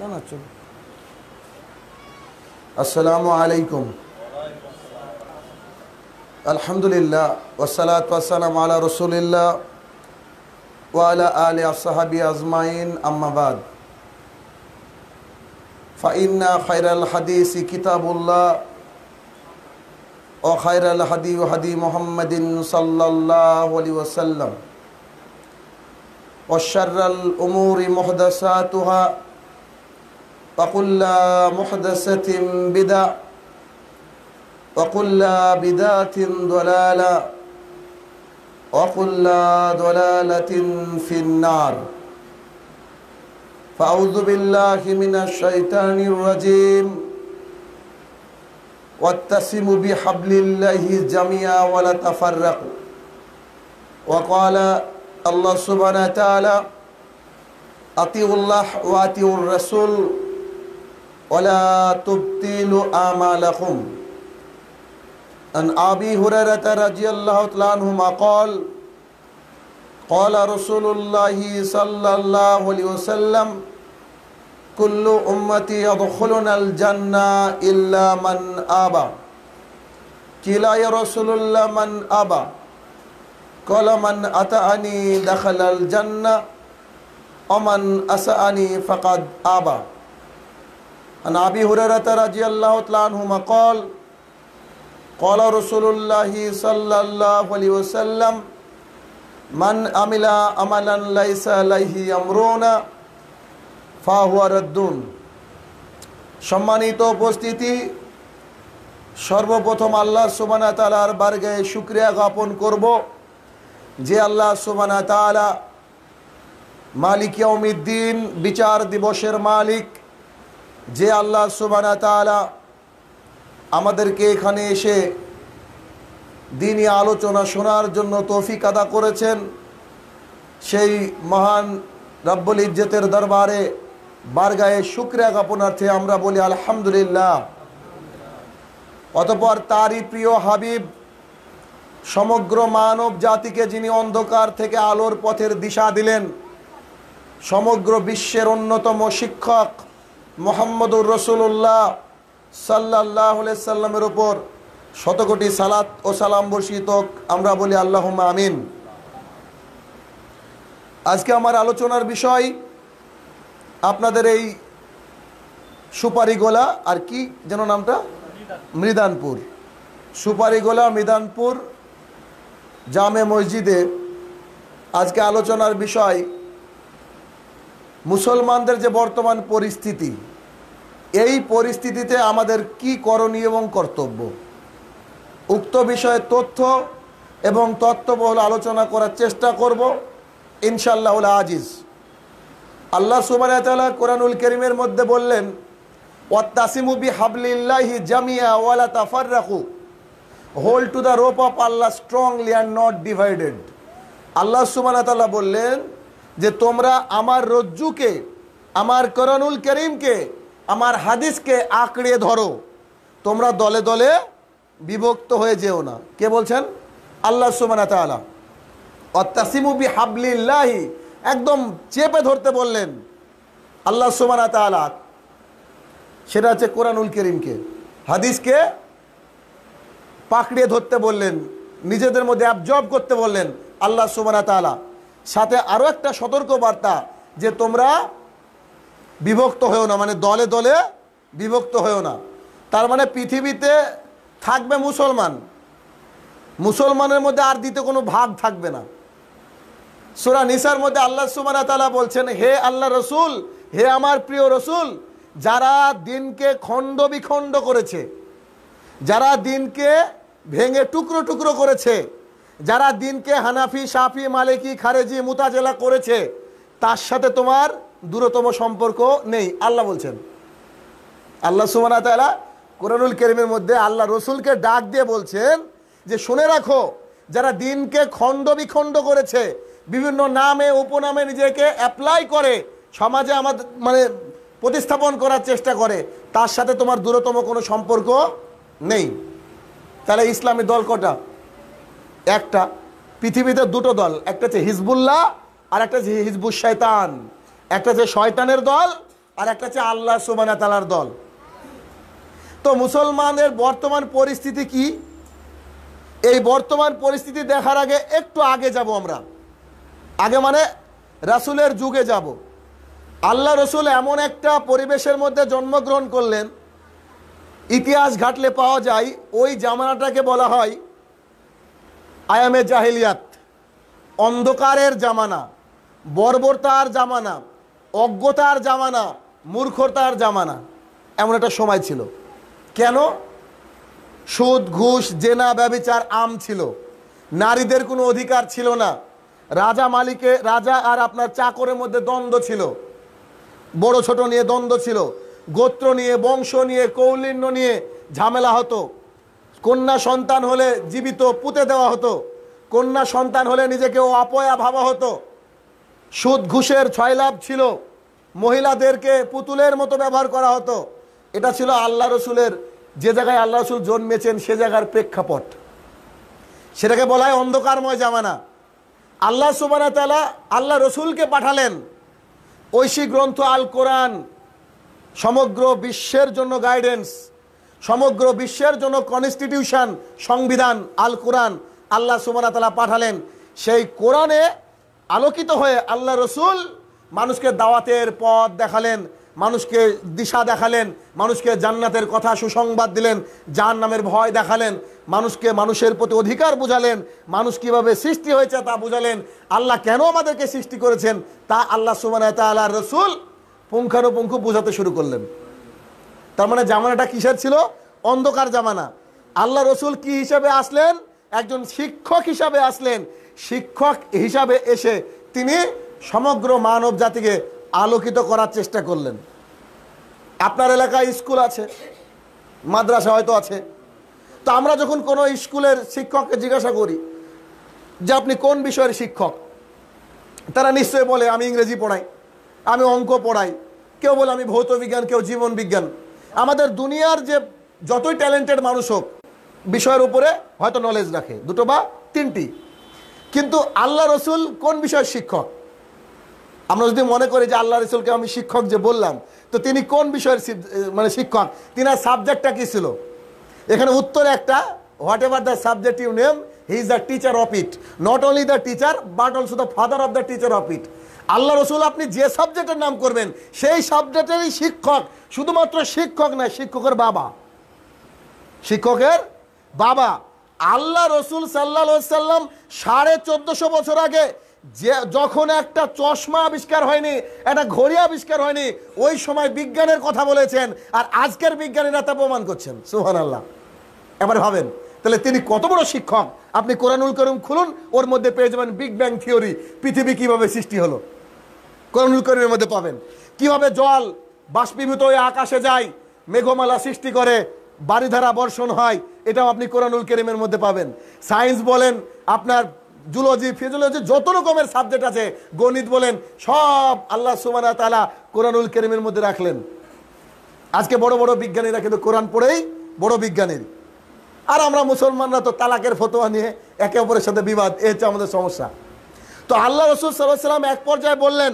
نعم السلام عليكم الحمد لله والصلاة والسلام على رسول الله وعلى آل الصحابي أزمائن أما بعد فإن خير الحديث كتاب الله وخير الحديث حدي محمد صلى الله عليه وسلم وشر الأمور محدثاتها وكل محدثة بدع وكل بدعة ضلالة وكل ضلالة في النار فأعوذ بالله من الشيطان الرجيم واتسموا بحبل الله جميعا ولا تفرقوا وقال الله سبحانه وتعالى أطيعوا الله وأطيعوا الرسول ولا تبطلوا أعمالكم عن أبي هريرة رضي الله تعالى عنهما قال قال رسول الله صلى الله عليه وسلم كل أمتي يدخلون الجنة إلا من أبى كلا يا رسول الله من أبى قال من أتاني دخل الجنة ومن أسأني فقد أبى নাবি হুরারতাল قال رسول الله صلى الله عليه وسلم من عمل عملا ليس عليه امرنا فهو ردون সম্মানিত উপস্থিতি সর্বপ্রথম আল্লাহ সুবহানাহু তালার তাআলার শুক্রিয়া জ্ঞাপন করব যে আল্লাহ সুবহানাহু তালা তাআলা মালিক ইয়াউমিদ্দিন বিচার দিবসের মালিক যে আল্লাহ সুবানা তালা আমাদেরকে এখানে এসে দিনই আলোচনা শোনার জন্য তৌফিক আদা করেছেন সেই মহান রব্বুল ইজ্জতের দরবারে বারগায়ে শুক্রিয়া জ্ঞাপনার্থে আমরা বলি আলহামদুলিল্লাহ অতপর তারই প্রিয় হাবিব সমগ্র মানব জাতিকে যিনি অন্ধকার থেকে আলোর পথের দিশা দিলেন সমগ্র বিশ্বের অন্যতম শিক্ষক মোহাম্মদুর রসুল্লাহ সাল্লাহ সাল্লামের ওপর শতকোটি সালাত ও সালাম বর্ষিত আমরা বলি আল্লাহ আমিন আজকে আমার আলোচনার বিষয় আপনাদের এই সুপারি গোলা আর কি যেন নামটা মৃদানপুর সুপারি গোলা মৃদানপুর জামে মসজিদে আজকে আলোচনার বিষয় মুসলমানদের যে বর্তমান পরিস্থিতি এই পরিস্থিতিতে আমাদের কি করণীয় এবং কর্তব্য উক্ত বিষয়ে তথ্য এবং তত্ত্ববহুল আলোচনা করার চেষ্টা করব ইনশাল্লাহ আজিজ আল্লাহ সুবাহতালা কোরআনুল করিমের মধ্যে বললেন ওয়াত্তাসিমুবি হাবলিল্লাহি জামিয়া ওয়ালা তাফার রাখু hold to the rope of Allah strongly and not divided Allah সুবাহতাল্লাহ বললেন যে তোমরা আমার রজ্জুকে আমার করণুল করিমকে আমার হাদিসকে আঁকড়ে ধরো তোমরা দলে দলে বিভক্ত হয়ে যেও না কে বলছেন আল্লাহ সুমানা অত্যাসিমুবি হাবলিল্লাহি একদম চেপে ধরতে বললেন আল্লাহ সুমানা তালা সেটা হচ্ছে কোরআনুল করিমকে হাদিসকে পাকড়িয়ে ধরতে বললেন নিজেদের মধ্যে অ্যাবজর্ব করতে বললেন আল্লাহ সুমানা তালা সাথে আরও একটা সতর্ক বার্তা যে তোমরা বিভক্ত হয়েও না মানে দলে দলে বিভক্ত হয়েও না তার মানে পৃথিবীতে থাকবে মুসলমান মুসলমানের মধ্যে আর দিতে কোনো ভাগ থাকবে না সুরা নিসার মধ্যে আল্লাহ সুমানা তালা বলছেন হে আল্লাহ রসুল হে আমার প্রিয় রসুল যারা দিনকে খণ্ড বিখণ্ড করেছে যারা দিনকে ভেঙে টুকরো টুকরো করেছে যারা দিনকে হানাফি সাফি মালিকি খারেজি মুতাজেলা করেছে তার সাথে তোমার দূরতম সম্পর্ক নেই আল্লাহ বলছেন আল্লাহ সুমানা তালা কোরআনুল কেরিমের মধ্যে আল্লাহ রসুলকে ডাক দিয়ে বলছেন যে শুনে রাখো যারা দিনকে খণ্ড বিখণ্ড করেছে বিভিন্ন নামে উপনামে নিজেকে অ্যাপ্লাই করে সমাজে আমাদের মানে প্রতিস্থাপন করার চেষ্টা করে তার সাথে তোমার দূরতম কোনো সম্পর্ক নেই তাহলে ইসলামী দল কটা একটা পৃথিবীতে দুটো দল একটা হচ্ছে হিজবুল্লাহ আর একটা হচ্ছে হিজবুল শয়তান একটা হচ্ছে শয়তানের দল আর একটা হচ্ছে আল্লাহ সুবানা তালার দল তো মুসলমানের বর্তমান পরিস্থিতি কি এই বর্তমান পরিস্থিতি দেখার আগে একটু আগে যাব আমরা আগে মানে রাসুলের যুগে যাব আল্লাহ রসুল এমন একটা পরিবেশের মধ্যে জন্মগ্রহণ করলেন ইতিহাস ঘাটলে পাওয়া যায় ওই জামানাটাকে বলা হয় আয়ামে জাহিলিয়াত অন্ধকারের জামানা বর্বরতার জামানা অজ্ঞতার জামানা মূর্খতার জামানা এমন একটা সময় ছিল কেন সুদ ঘুষ জেনা ব্যবচার আম ছিল নারীদের কোনো অধিকার ছিল না রাজা মালিকে রাজা আর আপনার চাকরের মধ্যে দ্বন্দ্ব ছিল বড় ছোট নিয়ে দ্বন্দ্ব ছিল গোত্র নিয়ে বংশ নিয়ে কৌলিন্য নিয়ে ঝামেলা হতো কন্যা সন্তান হলে জীবিত পুঁতে দেওয়া হতো কন্যা সন্তান হলে নিজেকে অপয়া ভাবা হতো সুদ ঘুষের ছয়লাভ ছিল মহিলাদেরকে পুতুলের মতো ব্যবহার করা হতো এটা ছিল আল্লাহ রসুলের যে জায়গায় আল্লাহ রসুল জন্মেছেন সে জায়গার প্রেক্ষাপট সেটাকে বলা হয় অন্ধকারময় জামানা আল্লাহ সুবানা তালা আল্লাহ রসুলকে পাঠালেন ঐশী গ্রন্থ আল কোরআন সমগ্র বিশ্বের জন্য গাইডেন্স সমগ্র বিশ্বের জন্য কনস্টিটিউশন সংবিধান আল কোরআন আল্লাহ সুমান তালা পাঠালেন সেই কোরআনে আলোকিত হয়ে আল্লাহ রসুল মানুষকে দাওয়াতের পথ দেখালেন মানুষকে দিশা দেখালেন মানুষকে জান্নাতের কথা সুসংবাদ দিলেন যার নামের ভয় দেখালেন মানুষকে মানুষের প্রতি অধিকার বুঝালেন মানুষ কিভাবে সৃষ্টি হয়েছে তা বুঝালেন আল্লাহ কেন আমাদেরকে সৃষ্টি করেছেন তা আল্লাহ সুবান তাল্লাহ রসুল পুঙ্খানুপুঙ্খ বোঝাতে শুরু করলেন তার মানে জামানাটা কিসের ছিল অন্ধকার জামানা আল্লাহ রসুল কি হিসাবে আসলেন একজন শিক্ষক হিসাবে আসলেন শিক্ষক হিসাবে এসে তিনি সমগ্র মানব জাতিকে আলোকিত করার চেষ্টা করলেন আপনার এলাকায় স্কুল আছে মাদ্রাসা হয়তো আছে তো আমরা যখন কোনো স্কুলের শিক্ষককে জিজ্ঞাসা করি যে আপনি কোন বিষয়ের শিক্ষক তারা নিশ্চয়ই বলে আমি ইংরেজি পড়াই আমি অঙ্ক পড়াই কেউ বলে আমি ভৌত বিজ্ঞান কেউ জীবন বিজ্ঞান আমাদের দুনিয়ার যে যতই ট্যালেন্টেড মানুষ হোক বিষয়ের উপরে হয়তো নলেজ রাখে দুটো বা তিনটি কিন্তু আল্লাহ রসুল কোন বিষয়ের শিক্ষক আমরা যদি মনে করি যে আল্লাহ রসুলকে আমি শিক্ষক যে বললাম তো তিনি কোন বিষয়ের মানে শিক্ষক তিনার সাবজেক্টটা কী ছিল এখানে উত্তর একটা whatever the subject you name he is the teacher of it not only the teacher but also the father of the teacher of it Allah রসুল আপনি যে সাবজেক্টের নাম করবেন সেই সাবজেক্টেরই শিক্ষক শুধুমাত্র শিক্ষক না শিক্ষকের বাবা শিক্ষকের বাবা আল্লাহ রসুল সাল্লা সাল্লাম সাড়ে চোদ্দশো বছর আগে যে যখন একটা চশমা আবিষ্কার হয়নি একটা ঘড়ি আবিষ্কার হয়নি ওই সময় বিজ্ঞানের কথা বলেছেন আর আজকের বিজ্ঞানীরা তা প্রমাণ করছেন সুহান আল্লাহ এবার ভাবেন তাহলে তিনি কত বড় শিক্ষক আপনি কোরআনুল করিম খুলুন ওর মধ্যে পেয়ে যাবেন বিগ ব্যাং থিওরি পৃথিবী কিভাবে সৃষ্টি হলো কোরআনুল করিমের মধ্যে পাবেন কিভাবে জল বাষ্পীভূত হয়ে আকাশে যায় মেঘমালা সৃষ্টি করে বাড়িধারা বর্ষণ হয় এটাও আপনি কোরআনুল করিমের মধ্যে পাবেন সায়েন্স বলেন আপনার জুলজি ফিজুলজি যত রকমের সাবজেক্ট আছে গণিত বলেন সব আল্লাহ সুমানা তালা কোরআনুল করিমের মধ্যে রাখলেন আজকে বড় বড় বিজ্ঞানীরা কিন্তু কোরআন পড়েই বড় বিজ্ঞানীর আর আমরা মুসলমানরা তো তালাকের ফতোয়া নিয়ে একে অপরের সাথে বিবাদ এ হচ্ছে আমাদের সমস্যা তো আল্লাহ রসুল সাল্লাহ সাল্লাম এক পর্যায়ে বললেন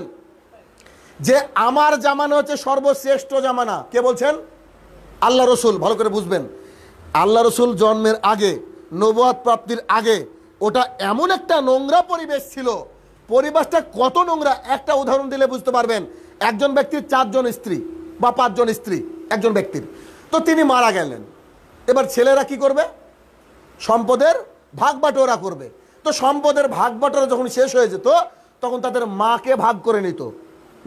যে আমার জামানা হচ্ছে সর্বশ্রেষ্ঠ জামানা কে বলছেন আল্লাহ রসুল ভালো করে বুঝবেন আল্লাহ রসুল জন্মের আগে নবাদ প্রাপ্তির আগে ওটা এমন একটা নোংরা পরিবেশ ছিল পরিবেশটা কত নোংরা একটা উদাহরণ দিলে বুঝতে পারবেন একজন ব্যক্তির চারজন স্ত্রী বা পাঁচজন স্ত্রী একজন ব্যক্তির তো তিনি মারা গেলেন এবার ছেলেরা কি করবে সম্পদের ভাগ বাটোয়ারা করবে তো সম্পদের ভাগ যখন শেষ হয়ে যেত তখন তাদের মাকে ভাগ করে নিত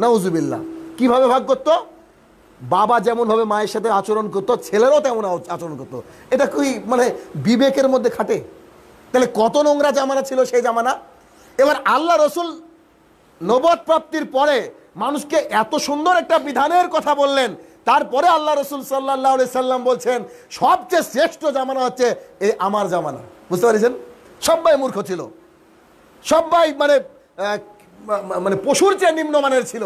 নাউজুবিল্লা কিভাবে ভাগ করতো বাবা যেমনভাবে মায়ের সাথে আচরণ করতো ছেলেরও তেমন আচরণ করতো এটা কি মানে বিবেকের মধ্যে খাটে তাহলে কত নোংরা জামানা ছিল সেই জামানা এবার আল্লাহ রসুল নবদ প্রাপ্তির পরে মানুষকে এত সুন্দর একটা বিধানের কথা বললেন তারপরে আল্লাহ রসুল সাল্লাহ সাল্লাম বলছেন সবচেয়ে শ্রেষ্ঠ জামানা হচ্ছে এ আমার জামানা বুঝতে পেরেছেন সবাই মূর্খ ছিল সবাই মানে মানে পশুর চেয়ে নিম্নমানের ছিল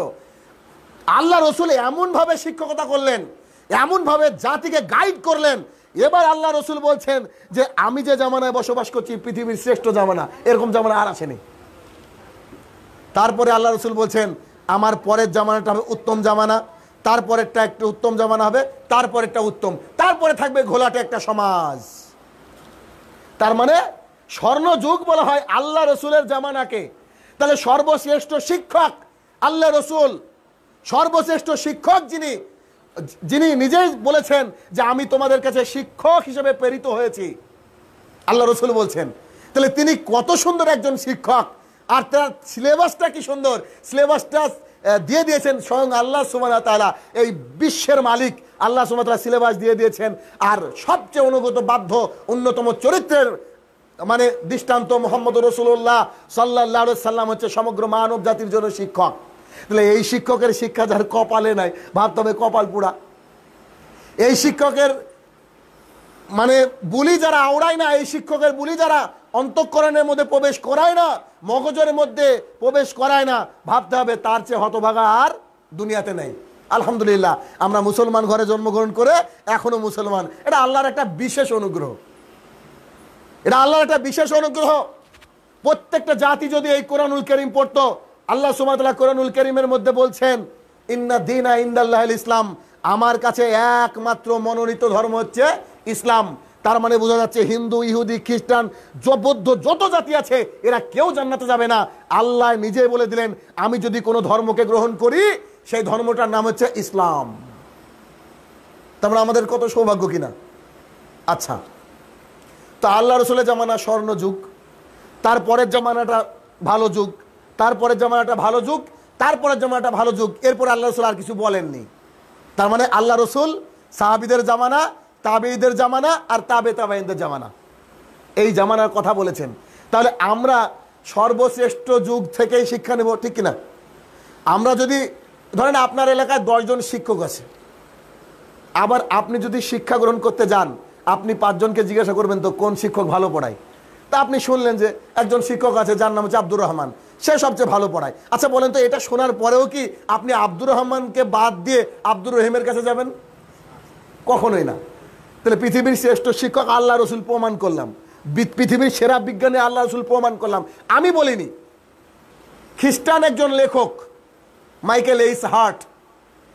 আল্লাহ রসুল এমনভাবে শিক্ষকতা করলেন এমনভাবে জাতিকে গাইড করলেন এবার আল্লাহ রসুল বলছেন যে আমি যে জামানায় বসবাস করছি পৃথিবীর শ্রেষ্ঠ জামানা এরকম জামানা আর আসেনি তারপরে আল্লাহ রসুল বলছেন আমার পরের জামানাটা হবে উত্তম জামানা তারপরেরটা একটা উত্তম জামানা হবে তারপরেরটা উত্তম তারপরে থাকবে ঘোলাটে একটা সমাজ তার মানে স্বর্ণযুগ বলা হয় আল্লাহ রসুলের জামানাকে তাহলে সর্বশ্রেষ্ঠ শিক্ষক আল্লাহ রসুল সর্বশ্রেষ্ঠ শিক্ষক যিনি যিনি নিজেই বলেছেন যে আমি তোমাদের কাছে শিক্ষক হিসেবে প্রেরিত হয়েছি আল্লাহ রসুল বলছেন তাহলে তিনি কত সুন্দর একজন শিক্ষক আর তার সিলেবাসটা কি সুন্দর সিলেবাসটা দিয়ে দিয়েছেন স্বয়ং আল্লাহ সুমানা তালা এই বিশ্বের মালিক আল্লাহ সুমাত সিলেবাস দিয়ে দিয়েছেন আর সবচেয়ে অনুগত বাধ্য অন্যতম চরিত্রের মানে দৃষ্টান্ত মোহাম্মদ রসুল্লাহ সাল্লাহ সাল্লাম হচ্ছে সমগ্র মানব জাতির জন্য শিক্ষক তাহলে এই শিক্ষকের শিক্ষা যার কপালে নাই ভাবতে হবে কপাল পুরা এই শিক্ষকের মানে বুলি যারা আওড়ায় না এই শিক্ষকের বুলি যারা অন্তঃকরণের মধ্যে প্রবেশ করায় না মগজের মধ্যে প্রবেশ করায় না ভাবতে হবে তার চেয়ে হতভাগা আর দুনিয়াতে নেই আলহামদুলিল্লাহ আমরা মুসলমান ঘরে জন্মগ্রহণ করে এখনও মুসলমান এটা আল্লাহর একটা বিশেষ অনুগ্রহ এটা আল্লাহর একটা বিশেষ অনুগ্রহ প্রত্যেকটা জাতি যদি এই কোরআনুল করিম পড়তো আল্লাহ সুমাতলা কোরআনুল করিমের মধ্যে বলছেন ইন্না দিনা ইন্দাল্লাহ ইসলাম আমার কাছে একমাত্র মনোনীত ধর্ম হচ্ছে ইসলাম তার মানে বোঝা যাচ্ছে হিন্দু ইহুদি খ্রিস্টান বৌদ্ধ যত জাতি আছে এরা কেউ জান্নাতে যাবে না আল্লাহ নিজে বলে দিলেন আমি যদি কোনো ধর্মকে গ্রহণ করি সেই ধর্মটার নাম হচ্ছে ইসলাম তারপরে মানে আমাদের কত সৌভাগ্য কিনা আচ্ছা তা আল্লাহ রসুলের জামানা স্বর্ণ যুগ তারপরের জামানাটা ভালো যুগ তারপরের জামানাটা ভালো যুগ তারপরের জামানাটা ভালো যুগ এরপর আল্লাহ রসুল আর কিছু বলেননি তার মানে আল্লাহ রসুল সাহাবিদের জামানা তাবিদের জামানা আর তাবে তাবাইনদের জামানা এই জামানার কথা বলেছেন তাহলে আমরা সর্বশ্রেষ্ঠ যুগ থেকেই শিক্ষা নেব ঠিক কিনা আমরা যদি ধরেন আপনার এলাকায় দশজন শিক্ষক আছে আবার আপনি যদি শিক্ষা গ্রহণ করতে যান আপনি পাঁচজনকে জিজ্ঞাসা করবেন তো কোন শিক্ষক ভালো পড়ায় তা আপনি শুনলেন যে একজন শিক্ষক আছে যার নাম হচ্ছে আব্দুর রহমান সে সবচেয়ে ভালো পড়ায় আচ্ছা বলেন তো এটা শোনার পরেও কি আপনি আব্দুর রহমানকে বাদ দিয়ে আব্দুর রহিমের কাছে যাবেন কখনোই না তাহলে পৃথিবীর শ্রেষ্ঠ শিক্ষক আল্লাহ রসুল প্রমাণ করলাম পৃথিবীর সেরা বিজ্ঞানী আল্লাহ রসুল প্রমাণ করলাম আমি বলিনি খ্রিস্টান একজন লেখক মাইকেল এইস হার্ট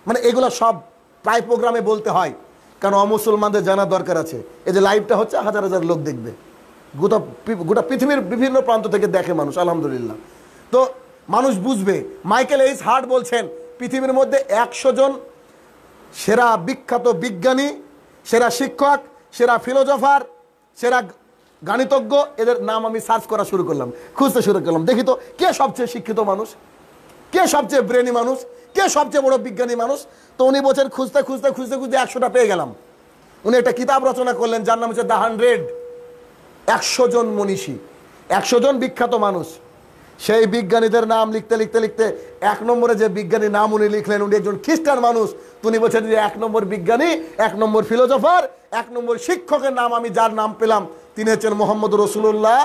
মানে এগুলো সব প্রায় প্রোগ্রামে বলতে হয় কারণ অমুসলমানদের জানার দরকার আছে এই যে লাইভটা হচ্ছে হাজার হাজার লোক দেখবে গোটা গোটা পৃথিবীর বিভিন্ন প্রান্ত থেকে দেখে মানুষ আলহামদুলিল্লাহ তো মানুষ বুঝবে মাইকেল এইস হার্ট বলছেন পৃথিবীর মধ্যে একশো জন সেরা বিখ্যাত বিজ্ঞানী সেরা শিক্ষক সেরা ফিলোজফার সেরা গাণিতজ্ঞ এদের নাম আমি সার্চ করা শুরু করলাম খুঁজতে শুরু করলাম দেখি তো কে সবচেয়ে শিক্ষিত মানুষ কে সবচেয়ে ব্রেনি মানুষ কে সবচেয়ে বড় বিজ্ঞানী মানুষ তো উনি বলছেন খুঁজতে খুঁজতে খুঁজতে খুঁজতে একশোটা পেয়ে গেলাম উনি একটা কিতাব রচনা করলেন যার নাম হচ্ছে দ্য হান্ড্রেড একশো জন মনীষী একশো জন বিখ্যাত মানুষ সেই বিজ্ঞানীদের নাম লিখতে লিখতে লিখতে এক নম্বরে যে বিজ্ঞানীর নাম উনি লিখলেন উনি একজন খ্রিস্টান মানুষ তিনি বলছেন যে এক নম্বর বিজ্ঞানী এক নম্বর ফিলোজফার এক নম্বর শিক্ষকের নাম আমি যার নাম পেলাম তিনি হচ্ছেন মোহাম্মদ রসুল্লাহ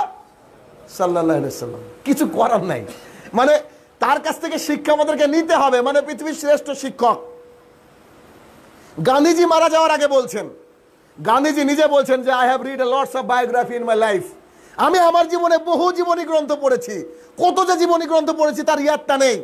সাল্লাহ সাল্লাম কিছু করার নাই মানে তার কাছ থেকে শিক্ষা আমাদেরকে নিতে হবে মানে পৃথিবীর শ্রেষ্ঠ শিক্ষক গান্ধীজি মারা যাওয়ার আগে বলছেন গান্ধীজি নিজে বলছেন যে I have read a lots of biography in my life আমি আমার জীবনে বহু জীবনী গ্রন্থ পড়েছি কত যে জীবনী গ্রন্থ পড়েছি তার ইয়াদটা নেই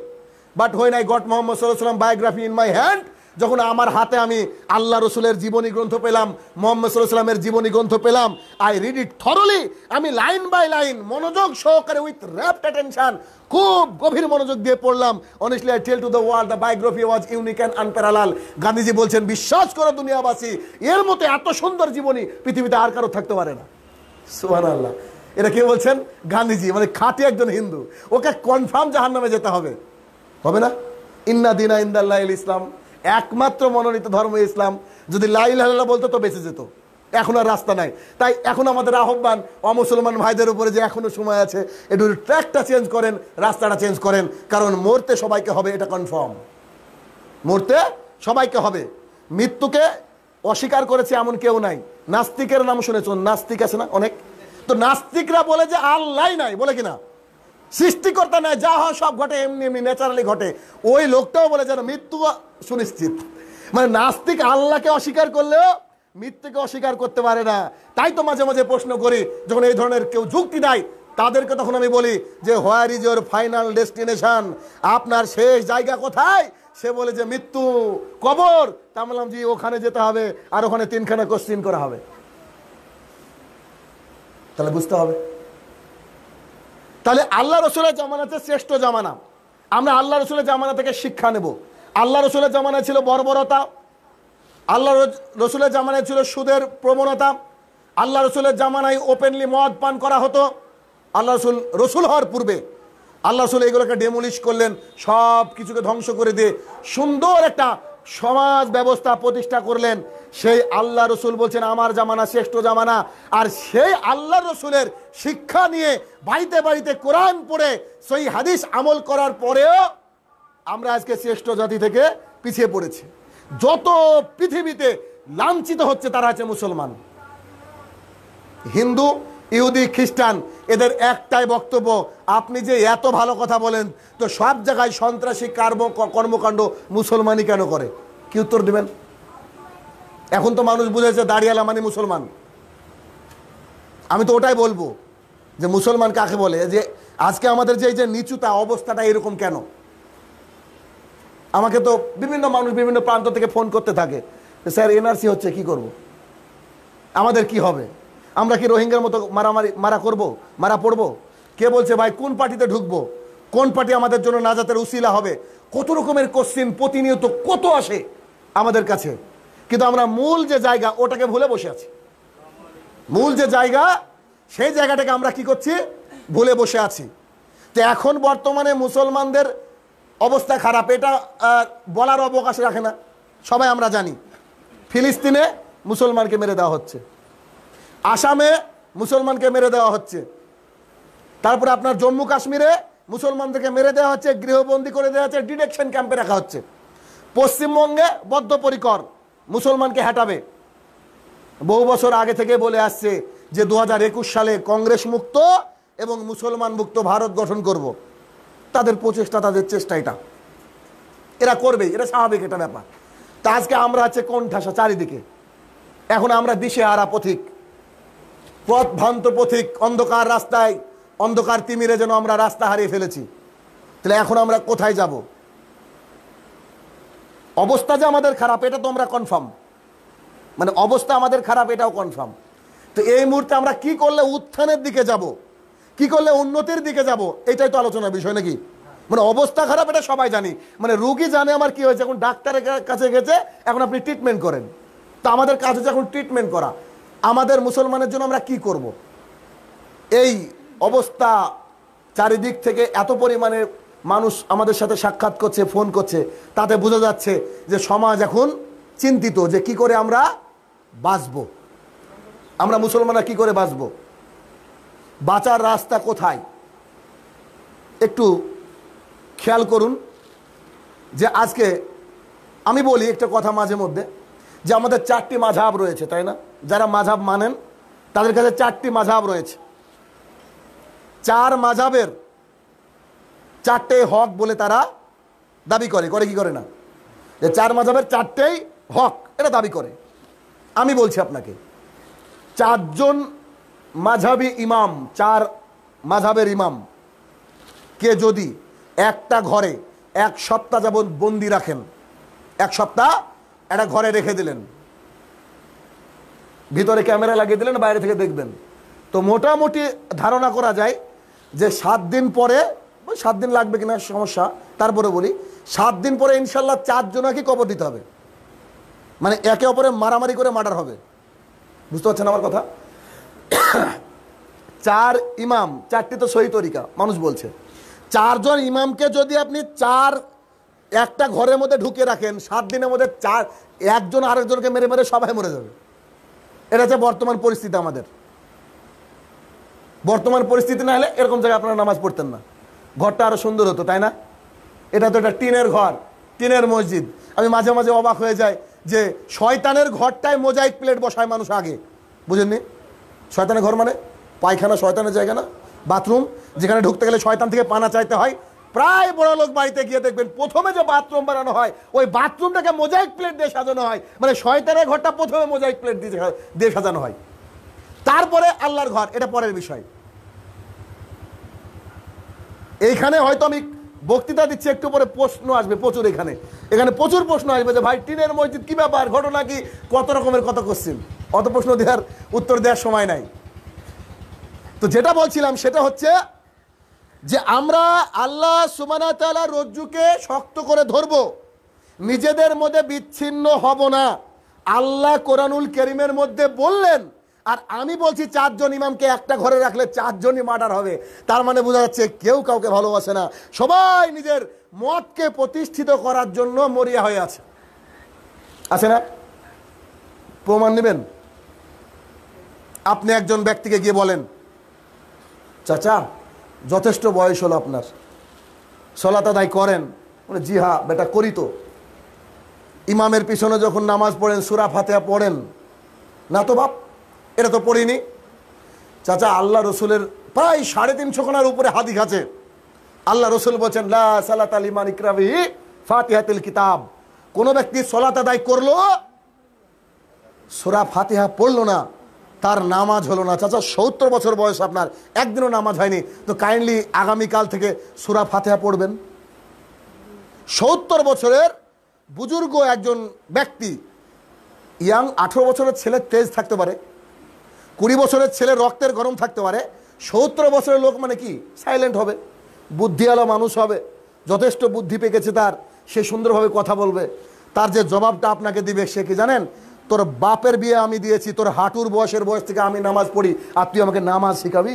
but when I got Muhammad সাল্লাহ সাল্লাম বায়োগ্রাফি ইন মাই হ্যান্ড যখন আমার হাতে আমি আল্লাহ রসুলের জীবনী গ্রন্থ পেলাম মোহাম্মদ সাল্লামের জীবনী গ্রন্থ পেলাম আই রিড ইট থরলি আমি লাইন বাই লাইন মনোযোগ সহকারে উইথ র‍্যাপ অ্যাটেনশান খুব গভীর মনোযোগ দিয়ে পড়লাম honestly I tell to the world the biography was unique and unparallel Gandhiji বলছেন বিশ্বাস করো দুনিয়াবাসী এর মতো এত সুন্দর জীবনী পৃথিবীতে আর কারো থাকতে পারে না সুহান আল্লাহ এটা কে বলছেন গান্ধীজি মানে খাঁটি একজন হিন্দু ওকে কনফার্ম জাহান নামে যেতে হবে হবে না ইন্না দিনা ইন্দাল্লাহ ইসলাম একমাত্র মনোনীত ধর্ম ইসলাম যদি লাইলা বলতো তো বেঁচে যেত এখন আর রাস্তা নাই তাই এখন আমাদের আহ্বান অমুসলমান ভাইদের উপরে যে এখনও সময় আছে একটু ট্র্যাকটা চেঞ্জ করেন রাস্তাটা চেঞ্জ করেন কারণ মরতে সবাইকে হবে এটা কনফার্ম মরতে সবাইকে হবে মৃত্যুকে অস্বীকার করেছে এমন কেউ নাই নাস্তিকের নাম শুনেছ নাস্তিক আছে না অনেক তো নাস্তিকরা বলে যে আল্লাহ নাই বলে কিনা সৃষ্টিকর্তা নাই যা হয় সব ঘটে এমনি এমনি ন্যাচারালি ঘটে ওই লোকটাও বলে যেন মৃত্যু সুনিশ্চিত মানে নাস্তিক আল্লাহকে অস্বীকার করলেও মৃত্যুকে অস্বীকার করতে পারে না তাই তো মাঝে মাঝে প্রশ্ন করি যখন এই ধরনের কেউ যুক্তি দেয় তাদেরকে তখন আমি বলি যে where is your final destination আপনার শেষ জায়গা কোথায় সে বলে যে মৃত্যু কবর তা বললাম যে ওখানে যেতে হবে আর ওখানে তিনখানা কোশ্চিন করা হবে তাহলে বুঝতে হবে তাহলে আল্লাহ রসুলের জামানাতে শ্রেষ্ঠ জামানা আমরা আল্লাহ রসুলের জামানা থেকে শিক্ষা নেব আল্লাহ রসুলের জামানায় ছিল বর্বরতা আল্লাহ রসুলের জামানায় ছিল সুদের প্রবণতা আল্লাহ রসুলের জামানায় ওপেনলি মদ পান করা হতো আল্লাহ রসুল রসুল হওয়ার পূর্বে আল্লাহ রসুল এগুলোকে ডেমোলিশ করলেন সব কিছুকে ধ্বংস করে দিয়ে সুন্দর একটা সমাজ ব্যবস্থা প্রতিষ্ঠা করলেন সেই আল্লাহ রসুল বলছেন আমার জামানা শ্রেষ্ঠ জামানা আর সেই আল্লাহ রসুলের শিক্ষা নিয়ে বাড়িতে বাড়িতে কোরআন পড়ে সেই হাদিস আমল করার পরেও আমরা আজকে শ্রেষ্ঠ জাতি থেকে পিছিয়ে পড়েছি যত পৃথিবীতে লাঞ্ছিত হচ্ছে তারা আছে মুসলমান হিন্দু ইহুদি খ্রিস্টান এদের একটাই বক্তব্য আপনি যে এত ভালো কথা বলেন তো সব জায়গায় সন্ত্রাসী কার্ম কর্মকাণ্ড মুসলমানই কেন করে কি উত্তর দেবেন এখন তো মানুষ বুঝেছে দাঁড়িয়ালা মানে মুসলমান আমি তো ওটাই বলবো যে মুসলমান কাকে বলে যে আজকে আমাদের যে এই যে নিচুতা অবস্থাটা এরকম কেন আমাকে তো বিভিন্ন মানুষ বিভিন্ন প্রান্ত থেকে ফোন করতে থাকে স্যার এনআরসি হচ্ছে কি করব। আমাদের কি হবে আমরা কি রোহিঙ্গার মতো মারামারি মারা করব মারা পড়ব কে বলছে ভাই কোন পার্টিতে ঢুকবো কোন পার্টি আমাদের জন্য নাজাতের উসিলা হবে কত রকমের কোশ্চিন প্রতিনিয়ত কত আসে আমাদের কাছে কিন্তু আমরা মূল যে জায়গা ওটাকে ভুলে বসে আছি মূল যে জায়গা সেই জায়গাটাকে আমরা কি করছি ভুলে বসে আছি তো এখন বর্তমানে মুসলমানদের অবস্থা খারাপ এটা বলার অবকাশ রাখে না সবাই আমরা জানি ফিলিস্তিনে মুসলমানকে মেরে দেওয়া হচ্ছে আসামে মুসলমানকে মেরে দেওয়া হচ্ছে তারপরে আপনার জম্মু কাশ্মীরে মুসলমানদেরকে মেরে দেওয়া হচ্ছে গৃহবন্দী করে দেওয়া হচ্ছে ডিটেকশন ক্যাম্পে রাখা হচ্ছে পশ্চিমবঙ্গে বদ্ধপরিকর মুসলমানকে হ্যাটাবে বহু বছর আগে থেকে বলে আসছে যে দু সালে কংগ্রেস মুক্ত এবং মুসলমান মুক্ত ভারত গঠন করব। তাদের প্রচেষ্টা তাদের চেষ্টা এটা এরা করবে এটা স্বাভাবিক এটা ব্যাপার তা আজকে আমরা আছে কোন ঠাসা চারিদিকে এখন আমরা দিশে আরা পথিক পথ ভ্রান্ত পথিক অন্ধকার রাস্তায় অন্ধকার তিমিরে যেন আমরা রাস্তা হারিয়ে ফেলেছি তাহলে এখন আমরা কোথায় যাব অবস্থা যে আমাদের খারাপ এটা তো আমরা কনফার্ম মানে অবস্থা আমাদের খারাপ এটাও কনফার্ম তো এই মুহূর্তে আমরা কি করলে উত্থানের দিকে যাবো কি করলে উন্নতির দিকে যাব এটাই তো আলোচনার বিষয় নাকি মানে অবস্থা খারাপ এটা সবাই জানি মানে রুগী জানে আমার কি হয়েছে এখন ডাক্তারের কাছে গেছে এখন আপনি ট্রিটমেন্ট করেন তো আমাদের কাজ হচ্ছে এখন ট্রিটমেন্ট করা আমাদের মুসলমানের জন্য আমরা কি করব। এই অবস্থা চারিদিক থেকে এত পরিমাণে মানুষ আমাদের সাথে সাক্ষাৎ করছে ফোন করছে তাতে বোঝা যাচ্ছে যে সমাজ এখন চিন্তিত যে কি করে আমরা বাঁচব আমরা মুসলমানরা কি করে বাঁচবো বাঁচার রাস্তা কোথায় একটু খেয়াল করুন যে আজকে আমি বলি একটা কথা মাঝে মধ্যে যে আমাদের চারটি মাঝাব রয়েছে তাই না যারা মাঝাব মানেন তাদের কাছে চারটি মাঝাব রয়েছে চার মাঝাবের চারটে হক বলে তারা দাবি করে করে কি করে না যে চার মাঝাবের চারটেই হক এটা দাবি করে আমি বলছি আপনাকে চারজন মাঝাবি ইমাম চার মাঝাবের ইমাম কে যদি একটা ঘরে এক সপ্তাহ যাবৎ বন্দি রাখেন এক সপ্তাহ একটা ঘরে রেখে দিলেন ভিতরে ক্যামেরা লাগিয়ে দিলেন বাইরে থেকে দেখবেন তো মোটামুটি ধারণা করা যায় যে সাত দিন পরে সাত দিন লাগবে কিনা সমস্যা তারপরে বলি সাত দিন পরে ইনশাল্লাহ চারজনাকে কবর দিতে হবে মানে একে অপরে মারামারি করে মার্ডার হবে বুঝতে পারছেন আমার কথা চার ইমাম চারটি তো সহি তরিকা মানুষ বলছে চারজন ইমামকে যদি আপনি চার একটা ঘরের মধ্যে ঢুকে রাখেন সাত দিনের মধ্যে চার একজন আরেকজনকে মেরে মেরে সবাই মরে যাবে এটা হচ্ছে বর্তমান পরিস্থিতি আমাদের বর্তমান পরিস্থিতি না হলে এরকম জায়গায় আপনারা নামাজ পড়তেন না ঘরটা আরও সুন্দর হতো তাই না এটা তো একটা টিনের ঘর টিনের মসজিদ আমি মাঝে মাঝে অবাক হয়ে যাই যে শয়তানের ঘরটায় মোজাইক প্লেট বসায় মানুষ আগে বুঝেননি শয়তানের ঘর মানে পায়খানা শয়তানের জায়গা না বাথরুম যেখানে ঢুকতে গেলে শয়তান থেকে পানা চাইতে হয় প্রায় বড় লোক বাড়িতে গিয়ে দেখবেন প্রথমে যে বাথরুম বানানো হয় ওই বাথরুমটাকে মোজাইক প্লেট দিয়ে সাজানো হয় মানে শয়তানের ঘরটা প্রথমে মোজাইক প্লেট দিয়ে দিয়ে সাজানো হয় তারপরে আল্লাহর ঘর এটা পরের বিষয় এইখানে হয়তো আমি বক্তৃতা দিচ্ছে একটু পরে প্রশ্ন আসবে প্রচুর এখানে এখানে প্রচুর প্রশ্ন আসবে যে ভাই টিনের মসজিদ কী ব্যাপার ঘটনা কি কত রকমের কথা করছেন অত প্রশ্ন দেওয়ার উত্তর দেওয়ার সময় নাই তো যেটা বলছিলাম সেটা হচ্ছে যে আমরা আল্লাহ সুমানা তালা রজ্জুকে শক্ত করে ধরব নিজেদের মধ্যে বিচ্ছিন্ন হব না আল্লাহ কোরআনুল করিমের মধ্যে বললেন আর আমি বলছি চারজন ইমামকে একটা ঘরে রাখলে চারজনই মার্ডার হবে তার মানে বোঝা যাচ্ছে কেউ কাউকে ভালোবাসে না সবাই নিজের মতকে প্রতিষ্ঠিত করার জন্য মরিয়া হয়ে আছে আছে না প্রমাণ নেবেন আপনি একজন ব্যক্তিকে গিয়ে বলেন চাচা যথেষ্ট বয়স হলো আপনার সলাত আদায় করেন মানে জি হা হ্যাঁ, বেটা করি তো ইমামের পিছনে যখন নামাজ পড়েন সুরা ফাতেহা পড়েন না তো বাপ এটা তো পড়িনি চাচা আল্লাহ রসুলের প্রায় সাড়ে তিনশো খোনার উপরে হাদি আছে আল্লাহ রসুল বলছেন সালাত আলিমান ইকরাবি ফাতিহাতিল কিতাব কোনো ব্যক্তি সলাত আদায় করলো সোরা ফাতিহা পড়লো না তার নামাজ হলো না চাচা সত্তর বছর বয়স আপনার একদিনও নামাজ হয়নি তো কাইন্ডলি আগামীকাল থেকে সুরা ফাতেহা পড়বেন সত্তর বছরের বুজুর্গ একজন ব্যক্তি ইয়াং আঠেরো বছরের ছেলে তেজ থাকতে পারে কুড়ি বছরের ছেলে রক্তের গরম থাকতে পারে সত্তর বছরের লোক মানে কি সাইলেন্ট হবে বুদ্ধিওয়ালা মানুষ হবে যথেষ্ট বুদ্ধি পেকেছে তার সে সুন্দরভাবে কথা বলবে তার যে জবাবটা আপনাকে দিবে সে কি জানেন তোর বাপের বিয়ে আমি দিয়েছি তোর হাঁটুর বয়সের বয়স থেকে আমি নামাজ পড়ি আর তুই আমাকে নামাজ শিখাবি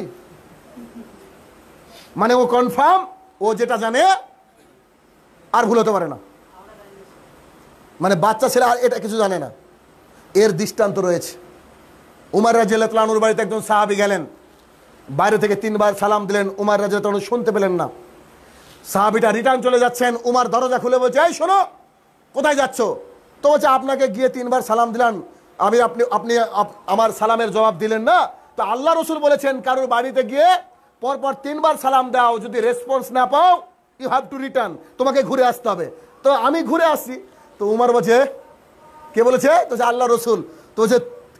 মানে ও কনফার্ম ও যেটা জানে আর হতে পারে না মানে বাচ্চা ছেলে আর এটা কিছু জানে না এর দৃষ্টান্ত রয়েছে উমার রাজিয়ালানুর বাড়িতে একজন সাহাবি গেলেন বাইরে থেকে তিনবার সালাম দিলেন উমার রাজিয়ালানু শুনতে পেলেন না সাহাবিটা রিটার্ন চলে যাচ্ছেন উমার দরজা খুলে বলছে এই শোনো কোথায় যাচ্ছ তো বলছে আপনাকে গিয়ে তিনবার সালাম দিলাম আমি আপনি আপনি আমার সালামের জবাব দিলেন না তো আল্লাহ রসুল বলেছেন কারোর বাড়িতে গিয়ে পরপর তিনবার সালাম দাও যদি রেসপন্স না পাও ইউ হ্যাভ টু রিটার্ন তোমাকে ঘুরে আসতে হবে তো আমি ঘুরে আসছি তো উমার বলছে কে বলেছে তো আল্লাহ রসুল তো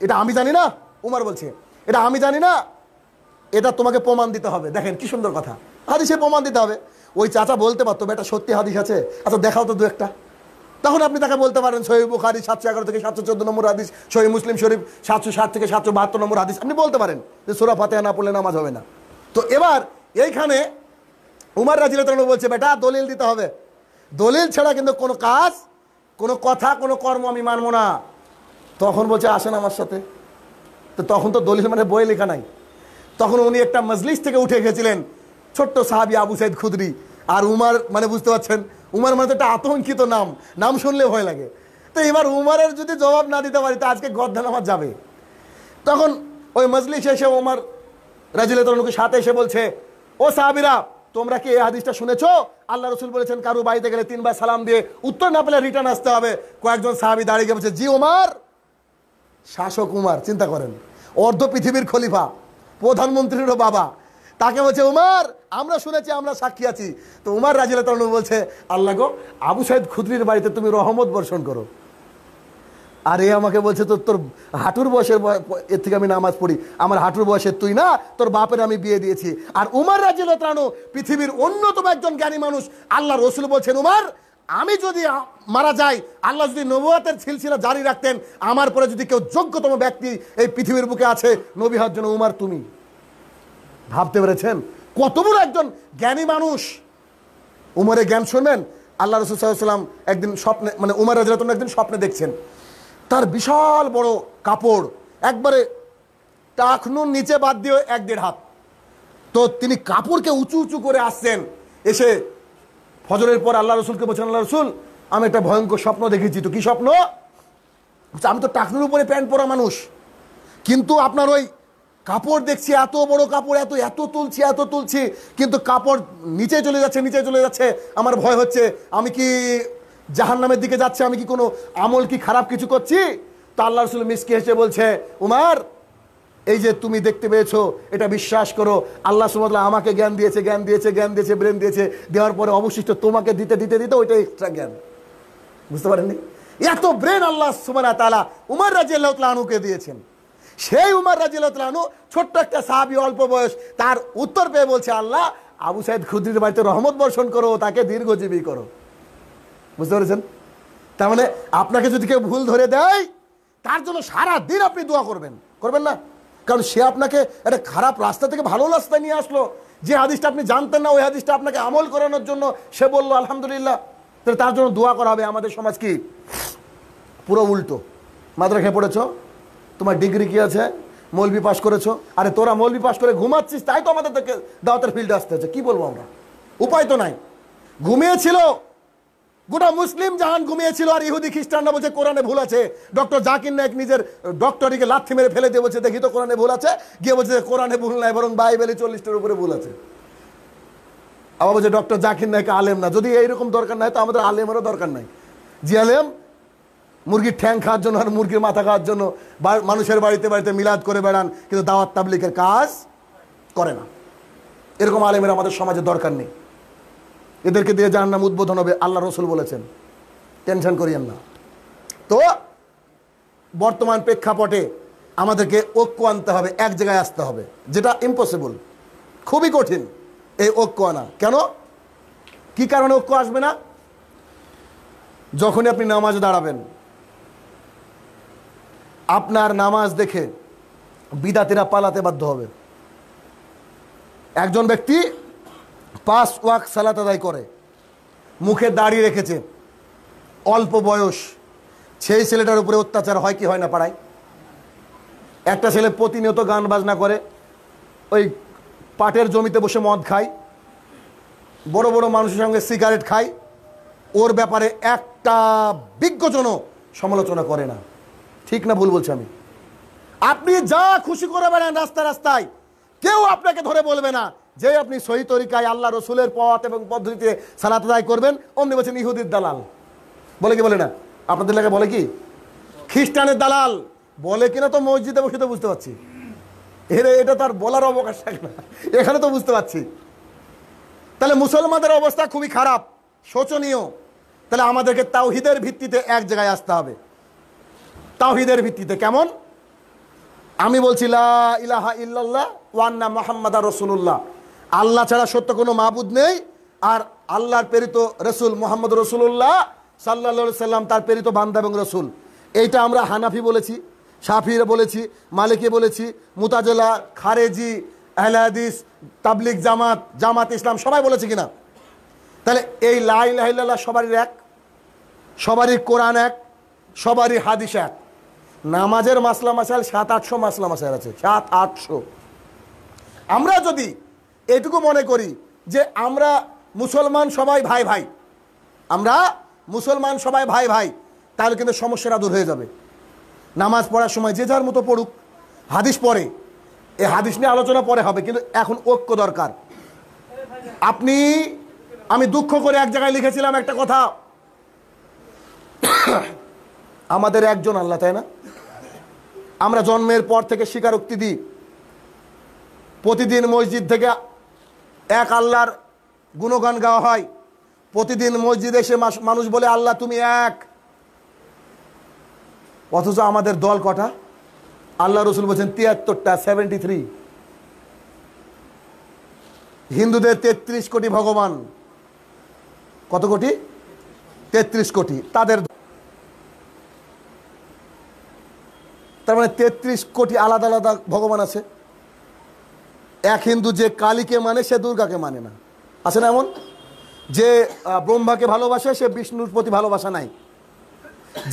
এটা আমি জানি না উমার বলছে এটা আমি জানি না এটা তোমাকে প্রমাণ দিতে হবে দেখেন কি সুন্দর কথা হাদিসে প্রমাণ দিতে হবে ওই চাচা বলতে পারতো এটা সত্যি হাদিস আছে আচ্ছা দেখাও তো দু একটা তখন আপনি তাকে বলতে পারেন শহীদ বুখারি সাতশো এগারো থেকে সাতশো চোদ্দ নম্বর হাদিস শহীদ মুসলিম শরীফ সাতশো ষাট থেকে সাতশো বাহাত্তর নম্বর হাদিস আপনি বলতে পারেন যে সোরা ফাতেহা না পড়লে নামাজ হবে না তো এবার এইখানে উমার রাজিলতানু বলছে বেটা দলিল দিতে হবে দলিল ছাড়া কিন্তু কোনো কাজ কোনো কথা কোনো কর্ম আমি মানবো না তখন বলছে আসেন আমার সাথে তো তখন তো দলিল মানে বই লেখা নাই তখন উনি একটা মজলিস থেকে উঠে গেছিলেন ছোট্ট সাহাবি আবু সাইদ খুদরি আর উমার মানে বুঝতে পারছেন উমার মানে একটা আতঙ্কিত নাম নাম শুনলে ভয় লাগে তো এবার উমারের যদি জবাব না দিতে পারি তো আজকে গর্ধান আমার যাবে তখন ওই মজলিস এসে উমার রাজিলে তরুণকে সাথে এসে বলছে ও সাহাবিরা তোমরা কি এই হাদিসটা শুনেছ আল্লাহ রসুল বলেছেন কারু বাড়িতে গেলে তিনবার সালাম দিয়ে উত্তর না পেলে রিটার্ন আসতে হবে কয়েকজন সাহাবি দাঁড়িয়ে গেছে জি ওমার শাসক উমার চিন্তা করেন অর্ধ পৃথিবীর খলিফা প্রধানমন্ত্রীরও বাবা তাকে বলছে উমার আমরা শুনেছি আমরা সাক্ষী আছি তো উমার রাজিলা তরুণ বলছে আল্লাহ গো আবু সাহেব খুদ্রির বাড়িতে তুমি রহমত বর্ষণ করো আর এ আমাকে বলছে তো তোর হাঁটুর বয়সের এর থেকে আমি নামাজ পড়ি আমার হাঁটুর বয়সের তুই না তোর বাপের আমি বিয়ে দিয়েছি আর উমার রাজিল ত্রাণু পৃথিবীর অন্যতম একজন জ্ঞানী মানুষ আল্লাহ রসুল বলছেন উমার আমি যদি মারা যাই আল্লাহ যদি নবুয়াতের সিলসিলা জারি রাখতেন আমার পরে যদি কেউ যোগ্যতম ব্যক্তি এই পৃথিবীর বুকে আছে নবী হওয়ার জন্য উমার তুমি ভাবতে পেরেছেন কত বড় একজন জ্ঞানী মানুষ উমরে জ্ঞান শুনবেন আল্লাহ রসুল সাল্লাম একদিন স্বপ্নে মানে উমার রাজন একদিন স্বপ্নে দেখছেন তার বিশাল বড় কাপড় একবারে টাকনুন নিচে বাদ দিয়ে এক দেড় হাত তো তিনি কাপড়কে উঁচু উঁচু করে আসছেন এসে হজরের পর আল্লাহ রসুলকে বলছেন আল্লাহ রসুল আমি একটা ভয়ঙ্কর স্বপ্ন দেখেছি তো কি স্বপ্ন আমি তো টাকনুর উপরে প্যান্ট পরা মানুষ কিন্তু আপনার ওই কাপড় দেখছি এত বড় কাপড় এত এত তুলছি এত তুলছি কিন্তু কাপড় নিচে চলে যাচ্ছে নিচে চলে যাচ্ছে আমার ভয় হচ্ছে আমি কি জাহান নামের দিকে যাচ্ছে আমি কি কোনো আমল কি খারাপ কিছু করছি তা আল্লাহ রসুল মিসকে হেসে বলছে উমার এই যে তুমি দেখতে পেয়েছো এটা বিশ্বাস করো আল্লাহ সুমতলা আমাকে জ্ঞান দিয়েছে জ্ঞান দিয়েছে জ্ঞান দিয়েছে ব্রেন দিয়েছে দেওয়ার পরে অবশিষ্ট তোমাকে দিতে দিতে দিতে ওইটা এক্সট্রা জ্ঞান বুঝতে পারেননি এত ব্রেন আল্লাহ সুমানা তালা উমার রাজিয়াল্লাহকে দিয়েছেন সেই উমার রাজিয়াল্লাহু ছোট্ট একটা সাহাবি অল্প বয়স তার উত্তর পেয়ে বলছে আল্লাহ আবু সাইদ খুদ্রির বাড়িতে রহমত বর্ষণ করো তাকে দীর্ঘজীবী করো বুঝতে পেরেছেন তার মানে আপনাকে যদি কেউ ভুল ধরে দেয় তার জন্য সারা দিন আপনি দোয়া করবেন করবেন না কারণ সে আপনাকে একটা খারাপ রাস্তা থেকে ভালো রাস্তায় নিয়ে আসলো যে হাদিসটা আপনি জানতেন না ওই হাদিসটা আপনাকে আমল করানোর জন্য সে বলল আলহামদুলিল্লাহ তাহলে তার জন্য দোয়া করা হবে আমাদের সমাজ কি পুরো উল্টো মাদ্রা খেয়ে পড়েছ তোমার ডিগ্রি কি আছে মৌলবি পাস করেছো আরে তোরা মৌলবি পাস করে ঘুমাচ্ছিস তাই তো আমাদের দাওয়াতের ফিল্ডে আসতে হচ্ছে কী বলবো আমরা উপায় তো নাই ঘুমিয়েছিল গোটা মুসলিম জাহান ঘুমিয়েছিল আর ইহুদি খ্রিস্টানরা বলছে কোরআনে ভুল আছে ডক্টর জাকির নায়ক নিজের ডক্টরিকে লাথি মেরে ফেলে দিয়ে বলছে দেখি তো কোরআনে ভুল আছে গিয়ে বলছে কোরআনে ভুল নাই বরং বাইবেলে চল্লিশটার উপরে ভুল আছে আবার বলছে ডক্টর জাকির নায়ক আলেম না যদি এইরকম দরকার নাই তো আমাদের আলেমেরও দরকার নাই জি আলেম মুরগির ঠ্যাং খাওয়ার জন্য আর মুরগির মাথা খাওয়ার জন্য মানুষের বাড়িতে বাড়িতে মিলাদ করে বেড়ান কিন্তু দাওয়াত তাবলিকের কাজ করে না এরকম আলেমের আমাদের সমাজে দরকার নেই এদেরকে দিয়ে যার নাম উদ্বোধন হবে আল্লাহ রসুল বলেছেন টেনশন করিয়েন না তো বর্তমান প্রেক্ষাপটে আমাদেরকে ঐক্য আনতে হবে এক জায়গায় আসতে হবে যেটা ইম্পসিবল খুবই কঠিন এই ঐক্য আনা কেন কি কারণে ঐক্য আসবে না যখনই আপনি নামাজ দাঁড়াবেন আপনার নামাজ দেখে বিদাতিরা পালাতে বাধ্য হবে একজন ব্যক্তি পাঁচ ওয়াক সালাত আদায় করে মুখে দাড়ি রেখেছে অল্প বয়স সেই ছেলেটার উপরে অত্যাচার হয় কি হয় না পাড়ায় একটা ছেলে প্রতিনিয়ত গান বাজনা করে ওই পাটের জমিতে বসে মদ খায় বড় বড় মানুষের সঙ্গে সিগারেট খায় ওর ব্যাপারে একটা বিজ্ঞজনও সমালোচনা করে না ঠিক না ভুল বলছি আমি আপনি যা খুশি করে বেড়ান রাস্তায় রাস্তায় কেউ আপনাকে ধরে বলবে না যে আপনি সহি তরিকায় আল্লাহ রসুলের পথ এবং পদ্ধতিতে সালাত আদায় করবেন অমনি বলছেন ইহুদির দালাল বলে কি বলে না আপনাদের লেগে বলে কি খ্রিস্টানের দালাল বলে কিনা তো মসজিদে বসে তো বুঝতে পারছি এরে এটা তো আর বলার অবকাশ থাকে না এখানে তো বুঝতে পারছি তাহলে মুসলমানদের অবস্থা খুবই খারাপ শোচনীয় তাহলে আমাদেরকে তাওহিদের ভিত্তিতে এক জায়গায় আসতে হবে তাওহিদের ভিত্তিতে কেমন আমি বলছি লা ইলাহা ইল্লাল্লাহ ওয়ান্না মোহাম্মদা রসুল্লাহ আল্লাহ ছাড়া সত্য কোনো মাহবুদ নেই আর আল্লাহর প্রেরিত রসুল মোহাম্মদ রসুল্লাহ সাল্লা সাল্লাম তার প্রেরিত বান্দা এবং রসুল এইটা আমরা হানাফি বলেছি সাফির বলেছি মালিকি বলেছি মুতাজেলা খারেজি আহলাদিস তাবলিক জামাত জামাত ইসলাম সবাই বলেছে কিনা তাহলে এই লাই লাইল্লাহ সবারই এক সবারই কোরআন এক সবারই হাদিস এক নামাজের মাসলা মাসাল সাত আটশো মাসলা মাসাল আছে সাত আটশো আমরা যদি এটুকু মনে করি যে আমরা মুসলমান সবাই ভাই ভাই আমরা মুসলমান সবাই ভাই ভাই তাহলে কিন্তু সমস্যাটা দূর হয়ে যাবে নামাজ পড়ার সময় যে যার মতো পড়ুক হাদিস পড়ে এই হাদিস নিয়ে আলোচনা পরে হবে কিন্তু এখন ঐক্য দরকার আপনি আমি দুঃখ করে এক জায়গায় লিখেছিলাম একটা কথা আমাদের একজন আল্লাহ তাই না আমরা জন্মের পর থেকে স্বীকারোক্তি দিই প্রতিদিন মসজিদ থেকে এক আল্লাহর গুণগান গাওয়া হয় প্রতিদিন মসজিদে এসে মানুষ বলে আল্লাহ তুমি এক অথচ আমাদের দল কটা আল্লাহ রসুল বলছেন তিয়াত্তরটা সেভেন্টি থ্রি হিন্দুদের তেত্রিশ কোটি ভগবান কত কোটি তেত্রিশ কোটি তাদের তার মানে তেত্রিশ কোটি আলাদা আলাদা ভগবান আছে এক হিন্দু যে কালীকে মানে সে দুর্গাকে মানে না আছে না এমন যে ব্রহ্মাকে ভালোবাসে সে বিষ্ণুর প্রতি ভালোবাসা নাই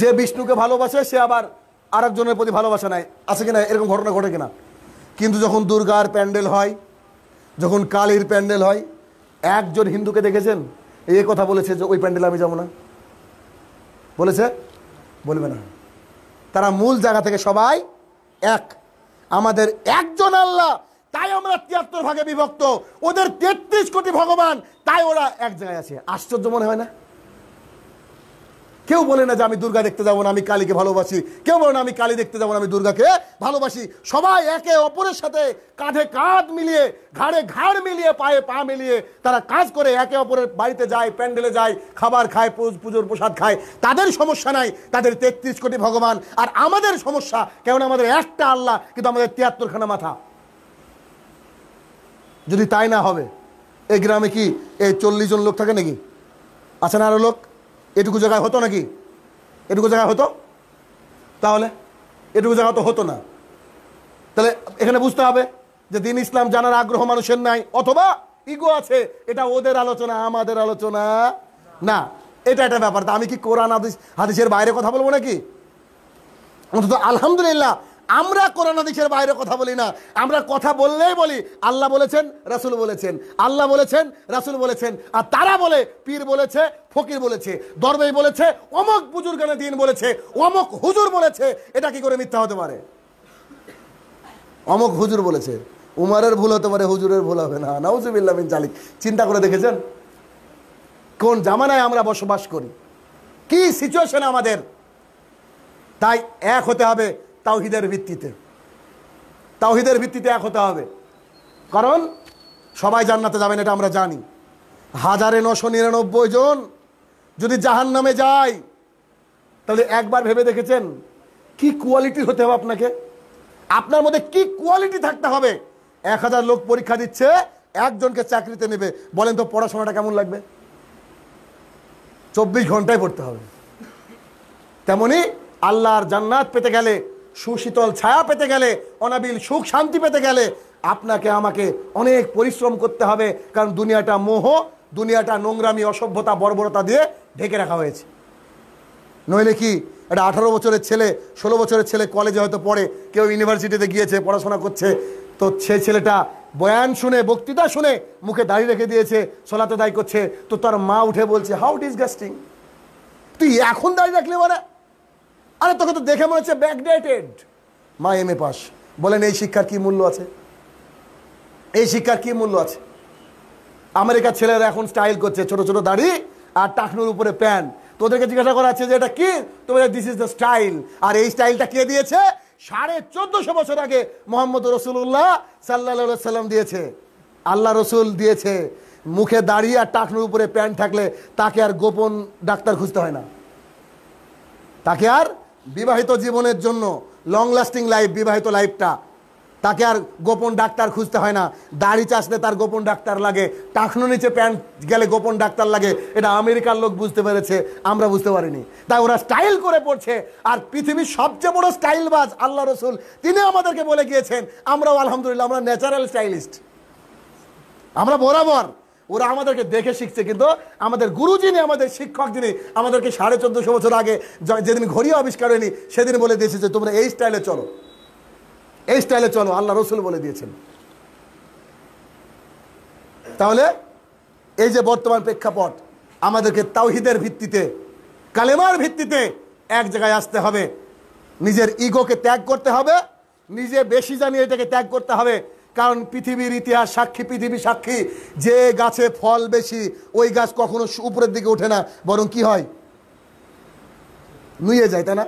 যে বিষ্ণুকে ভালোবাসে সে আবার আর একজনের প্রতি ভালোবাসা নাই আছে কিনা এরকম ঘটনা ঘটে কিনা কিন্তু যখন দুর্গার প্যান্ডেল হয় যখন কালীর প্যান্ডেল হয় একজন হিন্দুকে দেখেছেন এই কথা বলেছে যে ওই প্যান্ডেল আমি যাবো না বলেছে বলবে না তারা মূল জায়গা থেকে সবাই এক আমাদের একজন আল্লাহ তাই আমরা তিয়াত্তর ভাগে বিভক্ত ওদের তেত্রিশ কোটি ভগবান তাই ওরা এক জায়গায় আছে আশ্চর্য মনে হয় না কেউ বলে না যে আমি দুর্গা দেখতে যাবো না আমি কালীকে ভালোবাসি কেউ বলে না আমি কালী দেখতে যাবো না আমি দুর্গাকে ভালোবাসি সবাই একে অপরের সাথে কাঁধে কাঁধ মিলিয়ে ঘাড়ে ঘাড় মিলিয়ে পায়ে পা মিলিয়ে তারা কাজ করে একে অপরের বাড়িতে যায় প্যান্ডেলে যায় খাবার খায় পুজোর প্রসাদ খায় তাদের সমস্যা নাই তাদের তেত্রিশ কোটি ভগবান আর আমাদের সমস্যা কেমন আমাদের একটা আল্লাহ কিন্তু আমাদের তিয়াত্তরখানা মাথা যদি তাই না হবে এই গ্রামে কি এই চল্লিশ জন লোক থাকে নাকি আছে না আরও লোক এটুকু জায়গায় হতো নাকি এটুকু জায়গায় হতো তাহলে এটুকু জায়গা তো হতো না তাহলে এখানে বুঝতে হবে যে দিন ইসলাম জানার আগ্রহ মানুষের নাই অথবা ইগো আছে এটা ওদের আলোচনা আমাদের আলোচনা না এটা একটা ব্যাপার তা আমি কি কোরআন হাদিস হাদিসের বাইরে কথা বলবো নাকি অন্তত আলহামদুলিল্লাহ আমরা হাদিসের বাইরে কথা বলি না আমরা কথা বললেই বলি আল্লাহ বলেছেন রাসুল বলেছেন আল্লাহ বলেছেন রাসুল বলেছেন আর তারা বলে পীর বলেছে ফকির বলেছে দরবেই বলেছে অমক বুজুর গানে দিন বলেছে অমক হুজুর বলেছে এটা কি করে মিথ্যা হতে পারে অমক হুজুর বলেছে উমারের ভুল হতে পারে হুজুরের ভুল হবে না নাউজুবিল্লা বিন জালিক চিন্তা করে দেখেছেন কোন জামানায় আমরা বসবাস করি কি সিচুয়েশন আমাদের তাই এক হতে হবে তাওহিদের ভিত্তিতে তাওহিদের ভিত্তিতে এক হতে হবে কারণ সবাই জান্নাতে যাবেন এটা আমরা জানি হাজারে নশো নিরানব্বই জন যদি জাহান নামে যায় তাহলে একবার ভেবে দেখেছেন কি কোয়ালিটি হতে হবে আপনাকে আপনার মধ্যে কি কোয়ালিটি থাকতে হবে এক হাজার লোক পরীক্ষা দিচ্ছে একজনকে চাকরিতে নেবে বলেন তো পড়াশোনাটা কেমন লাগবে চব্বিশ ঘন্টায় পড়তে হবে তেমনি আল্লাহর জান্নাত পেতে গেলে সুশীতল ছায়া পেতে গেলে অনাবিল সুখ শান্তি পেতে গেলে আপনাকে আমাকে অনেক পরিশ্রম করতে হবে কারণ দুনিয়াটা মোহ দুনিয়াটা নোংরামি অসভ্যতা বর্বরতা দিয়ে ঢেকে রাখা হয়েছে নইলে কি একটা আঠারো বছরের ছেলে ষোলো বছরের ছেলে কলেজে হয়তো পড়ে কেউ ইউনিভার্সিটিতে গিয়েছে পড়াশোনা করছে তো সে ছেলেটা বয়ান শুনে বক্তৃতা শুনে মুখে দাঁড়িয়ে রেখে দিয়েছে সলাতে দায়ী করছে তো তার মা উঠে বলছে হাউ ডিসগাস্টিং তুই এখন দাঁড়িয়ে রাখলে মানে আরে তোকে তো দেখে মনে হচ্ছে ব্যাকডেটেড মা এম এ পাস বলেন এই শিক্ষার কি মূল্য আছে এই শিক্ষার কি মূল্য আছে আমেরিকার ছেলেরা এখন স্টাইল করছে ছোট ছোট দাড়ি আর টাকনুর উপরে প্যান্ট তোদেরকে জিজ্ঞাসা করা হচ্ছে যে এটা কি তোমরা দিস ইজ দ্য স্টাইল আর এই স্টাইলটা কে দিয়েছে সাড়ে চোদ্দশো বছর আগে মোহাম্মদ রসুল্লাহ সাল্লা সাল্লাম দিয়েছে আল্লাহ রসুল দিয়েছে মুখে দাঁড়িয়ে আর টাকনুর উপরে প্যান্ট থাকলে তাকে আর গোপন ডাক্তার খুঁজতে হয় না তাকে আর বিবাহিত জীবনের জন্য লং লাস্টিং লাইফ বিবাহিত লাইফটা তাকে আর গোপন ডাক্তার খুঁজতে হয় না দাড়ি চাষলে তার গোপন ডাক্তার লাগে টাকনো নিচে প্যান্ট গেলে গোপন ডাক্তার লাগে এটা আমেরিকার লোক বুঝতে পেরেছে আমরা বুঝতে পারিনি তাই ওরা স্টাইল করে পড়ছে আর পৃথিবীর সবচেয়ে বড় স্টাইলবাজ আল্লাহ রসুল তিনি আমাদেরকে বলে গিয়েছেন আমরাও আলহামদুলিল্লাহ আমরা ন্যাচারাল স্টাইলিস্ট আমরা বরাবর ওরা আমাদেরকে দেখে শিখছে কিন্তু আমাদের গুরু যিনি আমাদের শিক্ষক যিনি আমাদেরকে সাড়ে চোদ্দোশো বছর আগে যেদিন ঘড়ি আবিষ্কার হয়নি সেদিন বলে দিয়েছে যে তোমরা এই স্টাইলে চলো এই স্টাইলে চলো আল্লাহ রসুল বলে দিয়েছেন তাহলে এই যে বর্তমান প্রেক্ষাপট আমাদেরকে তাওহিদের ভিত্তিতে কালেমার ভিত্তিতে এক জায়গায় আসতে হবে নিজের ইগোকে ত্যাগ করতে হবে নিজে বেশি জানিয়ে এটাকে ত্যাগ করতে হবে কারণ পৃথিবীর ইতিহাস সাক্ষী পৃথিবী সাক্ষী যে গাছে ফল বেশি ওই গাছ কখনো উপরের দিকে ওঠে না বরং কি হয় নুয়ে যায় তাই না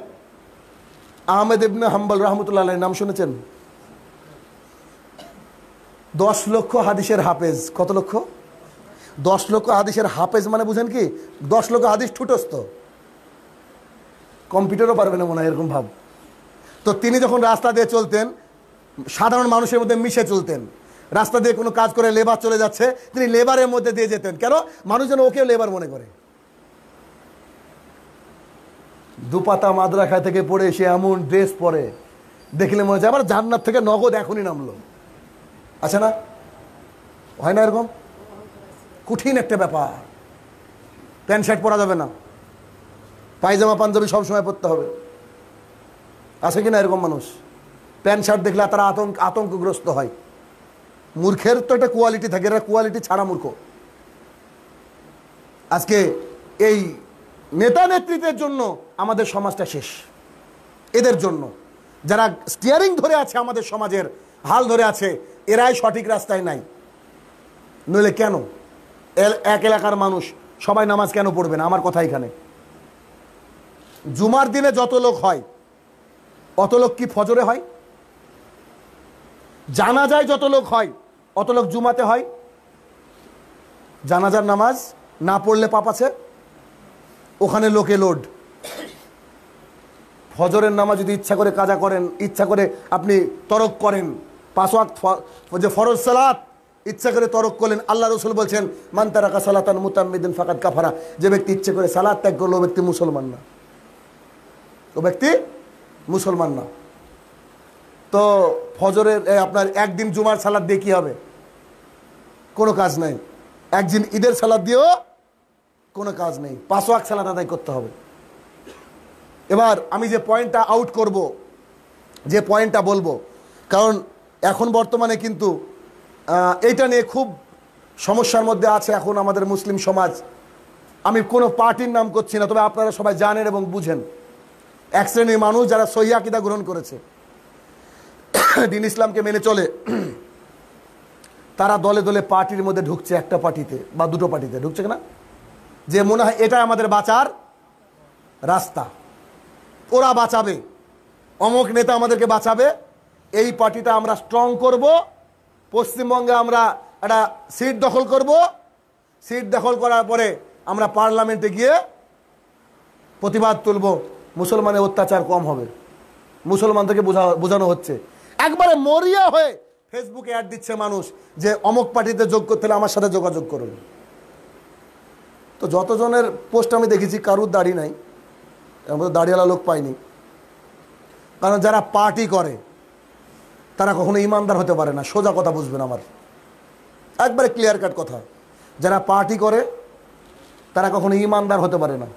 আহমেদ ইবনে হাম্বল রহমতুল্লাহ নাম শুনেছেন দশ লক্ষ হাদিসের হাফেজ কত লক্ষ দশ লক্ষ হাদিসের হাফেজ মানে বুঝেন কি দশ লক্ষ হাদিস ঠুটস্ত কম্পিউটারও পারবে না মনে হয় এরকম ভাব তো তিনি যখন রাস্তা দিয়ে চলতেন সাধারণ মানুষের মধ্যে মিশে চলতেন রাস্তা দিয়ে কোনো কাজ করে লেবার চলে যাচ্ছে তিনি লেবারের মধ্যে দিয়ে যেতেন কেন মানুষ যেন ওকেও লেবার মনে করে দুপাতা মাদ্রাখা থেকে পড়ে সে এমন ড্রেস পরে দেখলে মনে হচ্ছে আবার জান্নার থেকে নগদ এখনই নামলো আছে না হয় না এরকম কঠিন একটা ব্যাপার প্যান্ট শার্ট পরা যাবে না পায়জামা পাঞ্জাবি সবসময় পরতে হবে আছে কি না এরকম মানুষ প্যান্ট শার্ট দেখলে তারা আতঙ্ক আতঙ্কগ্রস্ত হয় মূর্খের তো একটা কোয়ালিটি থাকে এটা কোয়ালিটি ছাড়া মূর্খ আজকে এই নেতা নেতৃত্বের জন্য আমাদের সমাজটা শেষ এদের জন্য যারা স্টিয়ারিং ধরে আছে আমাদের সমাজের হাল ধরে আছে এরাই সঠিক রাস্তায় নাই নইলে কেন এক এলাকার মানুষ সবাই নামাজ কেন পড়বে না আমার কথা এখানে জুমার দিনে যত লোক হয় অত লোক কি ফজরে হয় জানাজায় যত লোক হয় অত লোক জুমাতে হয় জানাজার নামাজ না পড়লে পাপ আছে ওখানে লোকে লোড ফজরের নামাজ যদি ইচ্ছা করে কাজা করেন ইচ্ছা করে আপনি তরক করেন পাঁচওয়াক যে ফরজ সালাত ইচ্ছা করে তরক করলেন আল্লাহ রসুল বলছেন মান্তারাকা সালাতান মুতাম্মিদিন ফাকাত কাফারা যে ব্যক্তি ইচ্ছে করে সালাদ ত্যাগ করলো ও ব্যক্তি মুসলমান না ও ব্যক্তি মুসলমান না তো ফজরের আপনার একদিন জুমার সালাদ দিয়ে কী হবে কোনো কাজ নাই একদিন ঈদের সালাদ দিয়েও কোনো কাজ নেই পাঁচ ওয়াক সালাদ আদায় করতে হবে এবার আমি যে পয়েন্টটা আউট করব যে পয়েন্টটা বলবো কারণ এখন বর্তমানে কিন্তু এইটা নিয়ে খুব সমস্যার মধ্যে আছে এখন আমাদের মুসলিম সমাজ আমি কোনো পার্টির নাম করছি না তবে আপনারা সবাই জানেন এবং বুঝেন এক শ্রেণীর মানুষ যারা সহিয়াকিদা গ্রহণ করেছে দিন ইসলামকে মেনে চলে তারা দলে দলে পার্টির মধ্যে ঢুকছে একটা পার্টিতে বা দুটো পার্টিতে ঢুকছে না যে মনে হয় এটা আমাদের বাঁচার রাস্তা ওরা বাঁচাবে অমক নেতা আমাদেরকে বাঁচাবে এই পার্টিটা আমরা স্ট্রং করব পশ্চিমবঙ্গে আমরা একটা সিট দখল করব সিট দখল করার পরে আমরা পার্লামেন্টে গিয়ে প্রতিবাদ তুলব মুসলমানের অত্যাচার কম হবে মুসলমানদেরকে বোঝা বোঝানো হচ্ছে একবারে মরিয়া হয়ে ফেসবুকে অ্যাড দিচ্ছে মানুষ যে অমক পার্টিতে যোগ করতে হলে আমার সাথে যোগাযোগ করুন তো যতজনের পোস্ট আমি দেখেছি কারুর দাড়ি নাই এমন দাড়িওয়ালা লোক পাইনি কারণ যারা পার্টি করে তারা কখনো ইমানদার হতে পারে না সোজা কথা বুঝবেন আমার একবারে ক্লিয়ার কাট কথা যারা পার্টি করে তারা কখনো ইমানদার হতে পারে না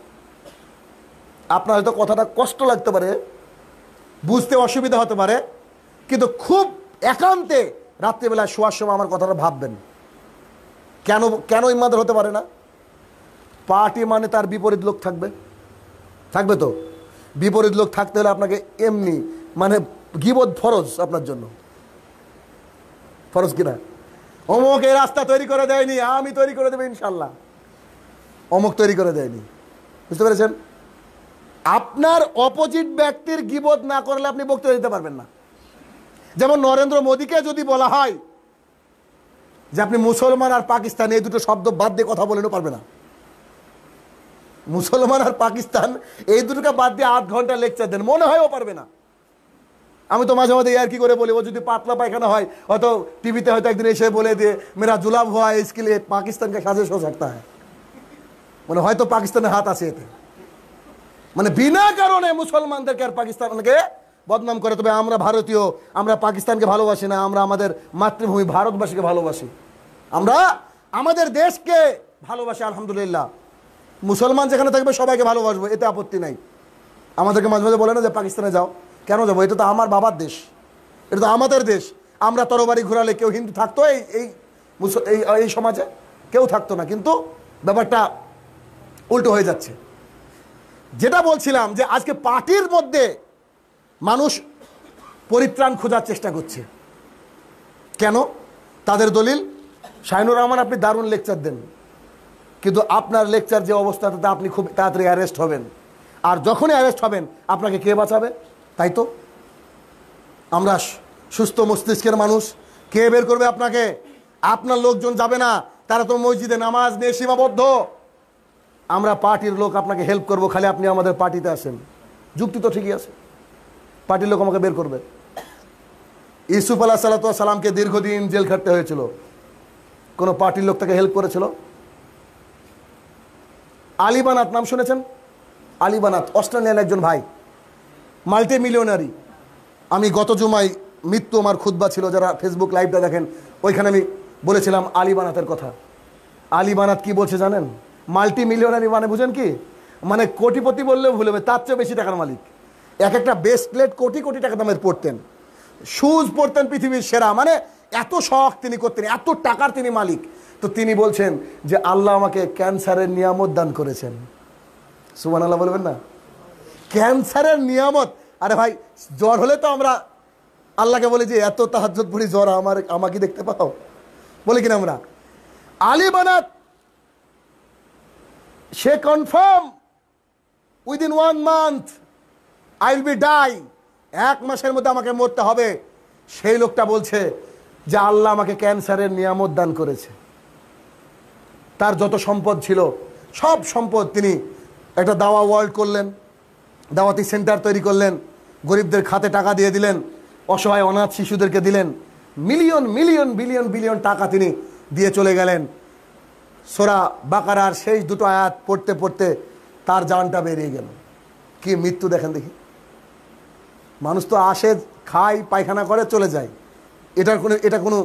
আপনার হয়তো কথাটা কষ্ট লাগতে পারে বুঝতে অসুবিধা হতে পারে কিন্তু খুব একান্তে রাত্রিবেলায় শোয়ার সময় আমার কথাটা ভাববেন কেন কেন ইমানদার হতে পারে না পার্টি মানে তার বিপরীত লোক থাকবে থাকবে তো বিপরীত লোক থাকতে হলে আপনাকে এমনি মানে গিবদ ফরজ আপনার জন্য ফরজ কিনা অমুক এই রাস্তা তৈরি করে দেয়নি আমি তৈরি করে দেবো ইনশাল্লাহ অমুক তৈরি করে দেয়নি বুঝতে পেরেছেন আপনার অপোজিট ব্যক্তির গিবদ না করলে আপনি বক্তৃতা দিতে পারবেন না যেমন নরেন্দ্র মোদীকে যদি বলা হয় যে আপনি মুসলমান আর পাকিস্তান এই দুটো শব্দ বাদ দিয়ে কথা বলেনও পারবে না মুসলমান আর পাকিস্তান এই দুটোকে বাদ দিয়ে আধ ঘন্টা লেকচার দেন মনে হয় ও পারবে না আমি তো মাঝে মাঝে ইয়ার কি করে বলি ও যদি পাতলা পায়খানা হয় হয়তো টিভিতে হয়তো একদিন এসে বলে দিয়ে মেরা জুলাব হওয়া স্কিলে পাকিস্তানকে সাজে সো থাকতে হয় মানে হয়তো পাকিস্তানের হাত আছে এতে মানে বিনা কারণে মুসলমানদেরকে আর পাকিস্তানকে বদনাম করে তবে আমরা ভারতীয় আমরা পাকিস্তানকে ভালোবাসি না আমরা আমাদের মাতৃভূমি ভারতবাসীকে ভালোবাসি আমরা আমাদের দেশকে ভালোবাসি আলহামদুলিল্লাহ মুসলমান যেখানে থাকবে সবাইকে ভালোবাসবো এতে আপত্তি নাই আমাদেরকে মাঝে মাঝে বলে না যে পাকিস্তানে যাও কেন যাবো এটা তো আমার বাবার দেশ এটা তো আমাদের দেশ আমরা তরবারি ঘুরালে কেউ হিন্দু থাকতো এই এই এই সমাজে কেউ থাকতো না কিন্তু ব্যাপারটা উল্টো হয়ে যাচ্ছে যেটা বলছিলাম যে আজকে পার্টির মধ্যে মানুষ পরিত্রাণ খোঁজার চেষ্টা করছে কেন তাদের দলিল শাহিনুর রহমান আপনি দারুণ লেকচার দেন কিন্তু আপনার লেকচার যে অবস্থা তাতে আপনি খুব তাড়াতাড়ি অ্যারেস্ট হবেন আর যখনই অ্যারেস্ট হবেন আপনাকে কে বাঁচাবে তাই তো আমরা সুস্থ মস্তিষ্কের মানুষ কে বের করবে আপনাকে আপনার লোকজন যাবে না তারা তো মসজিদে নামাজ নিয়ে সীমাবদ্ধ আমরা পার্টির লোক আপনাকে হেল্প করব খালি আপনি আমাদের পার্টিতে আসেন যুক্তি তো ঠিকই আছে পার্টির লোক আমাকে বের করবে ইসুফ আল্লাহ সাল্লা সালামকে দীর্ঘদিন জেল খাটতে হয়েছিল কোনো পার্টির লোক তাকে হেল্প করেছিল আলিবানাত নাম শুনেছেন আলিবানাত অস্ট্রেলিয়ান একজন ভাই মাল্টি মিলিয়নারি আমি গত জুমায় মৃত্যু আমার খুদ্া ছিল যারা ফেসবুক লাইভটা দেখেন ওইখানে আমি বলেছিলাম আলিবানাতের কথা আলিবানাত কি বলছে জানেন মাল্টি মিলিয়নারি মানে বুঝেন কি মানে কোটিপতি বললেও ভুলবে তার চেয়ে বেশি টাকার মালিক এক একটা বেস্ট প্লেট কোটি কোটি টাকা দামের পড়তেন শুজ পরতেন পৃথিবীর সেরা মানে এত শখ তিনি করতেন এত টাকার তিনি মালিক তো তিনি বলছেন যে আল্লাহ আমাকে ক্যান্সারের নিয়ামত দান করেছেন সুবান আল্লাহ বলবেন না ক্যান্সারের নিয়ামত আরে ভাই জ্বর হলে তো আমরা আল্লাহকে বলি যে এত তাহাজত ভরি জ্বর আমার আমাকে দেখতে পাও বলি কিনা আমরা আলী বানাত সে confirm within one month I'll be die এক মাসের মধ্যে আমাকে মরতে হবে সেই লোকটা বলছে যে আল্লাহ আমাকে ক্যান্সারের নিয়ামত দান করেছে তার যত সম্পদ ছিল সব সম্পদ তিনি একটা দাওয়া ওয়ার্ল্ড করলেন দাওয়াতি সেন্টার তৈরি করলেন গরিবদের খাতে টাকা দিয়ে দিলেন অসহায় অনাথ শিশুদেরকে দিলেন মিলিয়ন মিলিয়ন বিলিয়ন বিলিয়ন টাকা তিনি দিয়ে চলে গেলেন সোরা বাকারার শেষ দুটো আয়াত পড়তে পড়তে তার জানটা বেরিয়ে গেল কি মৃত্যু দেখেন দেখি মানুষ তো আসে খায় পায়খানা করে চলে যায় এটার কোনো এটা কোনো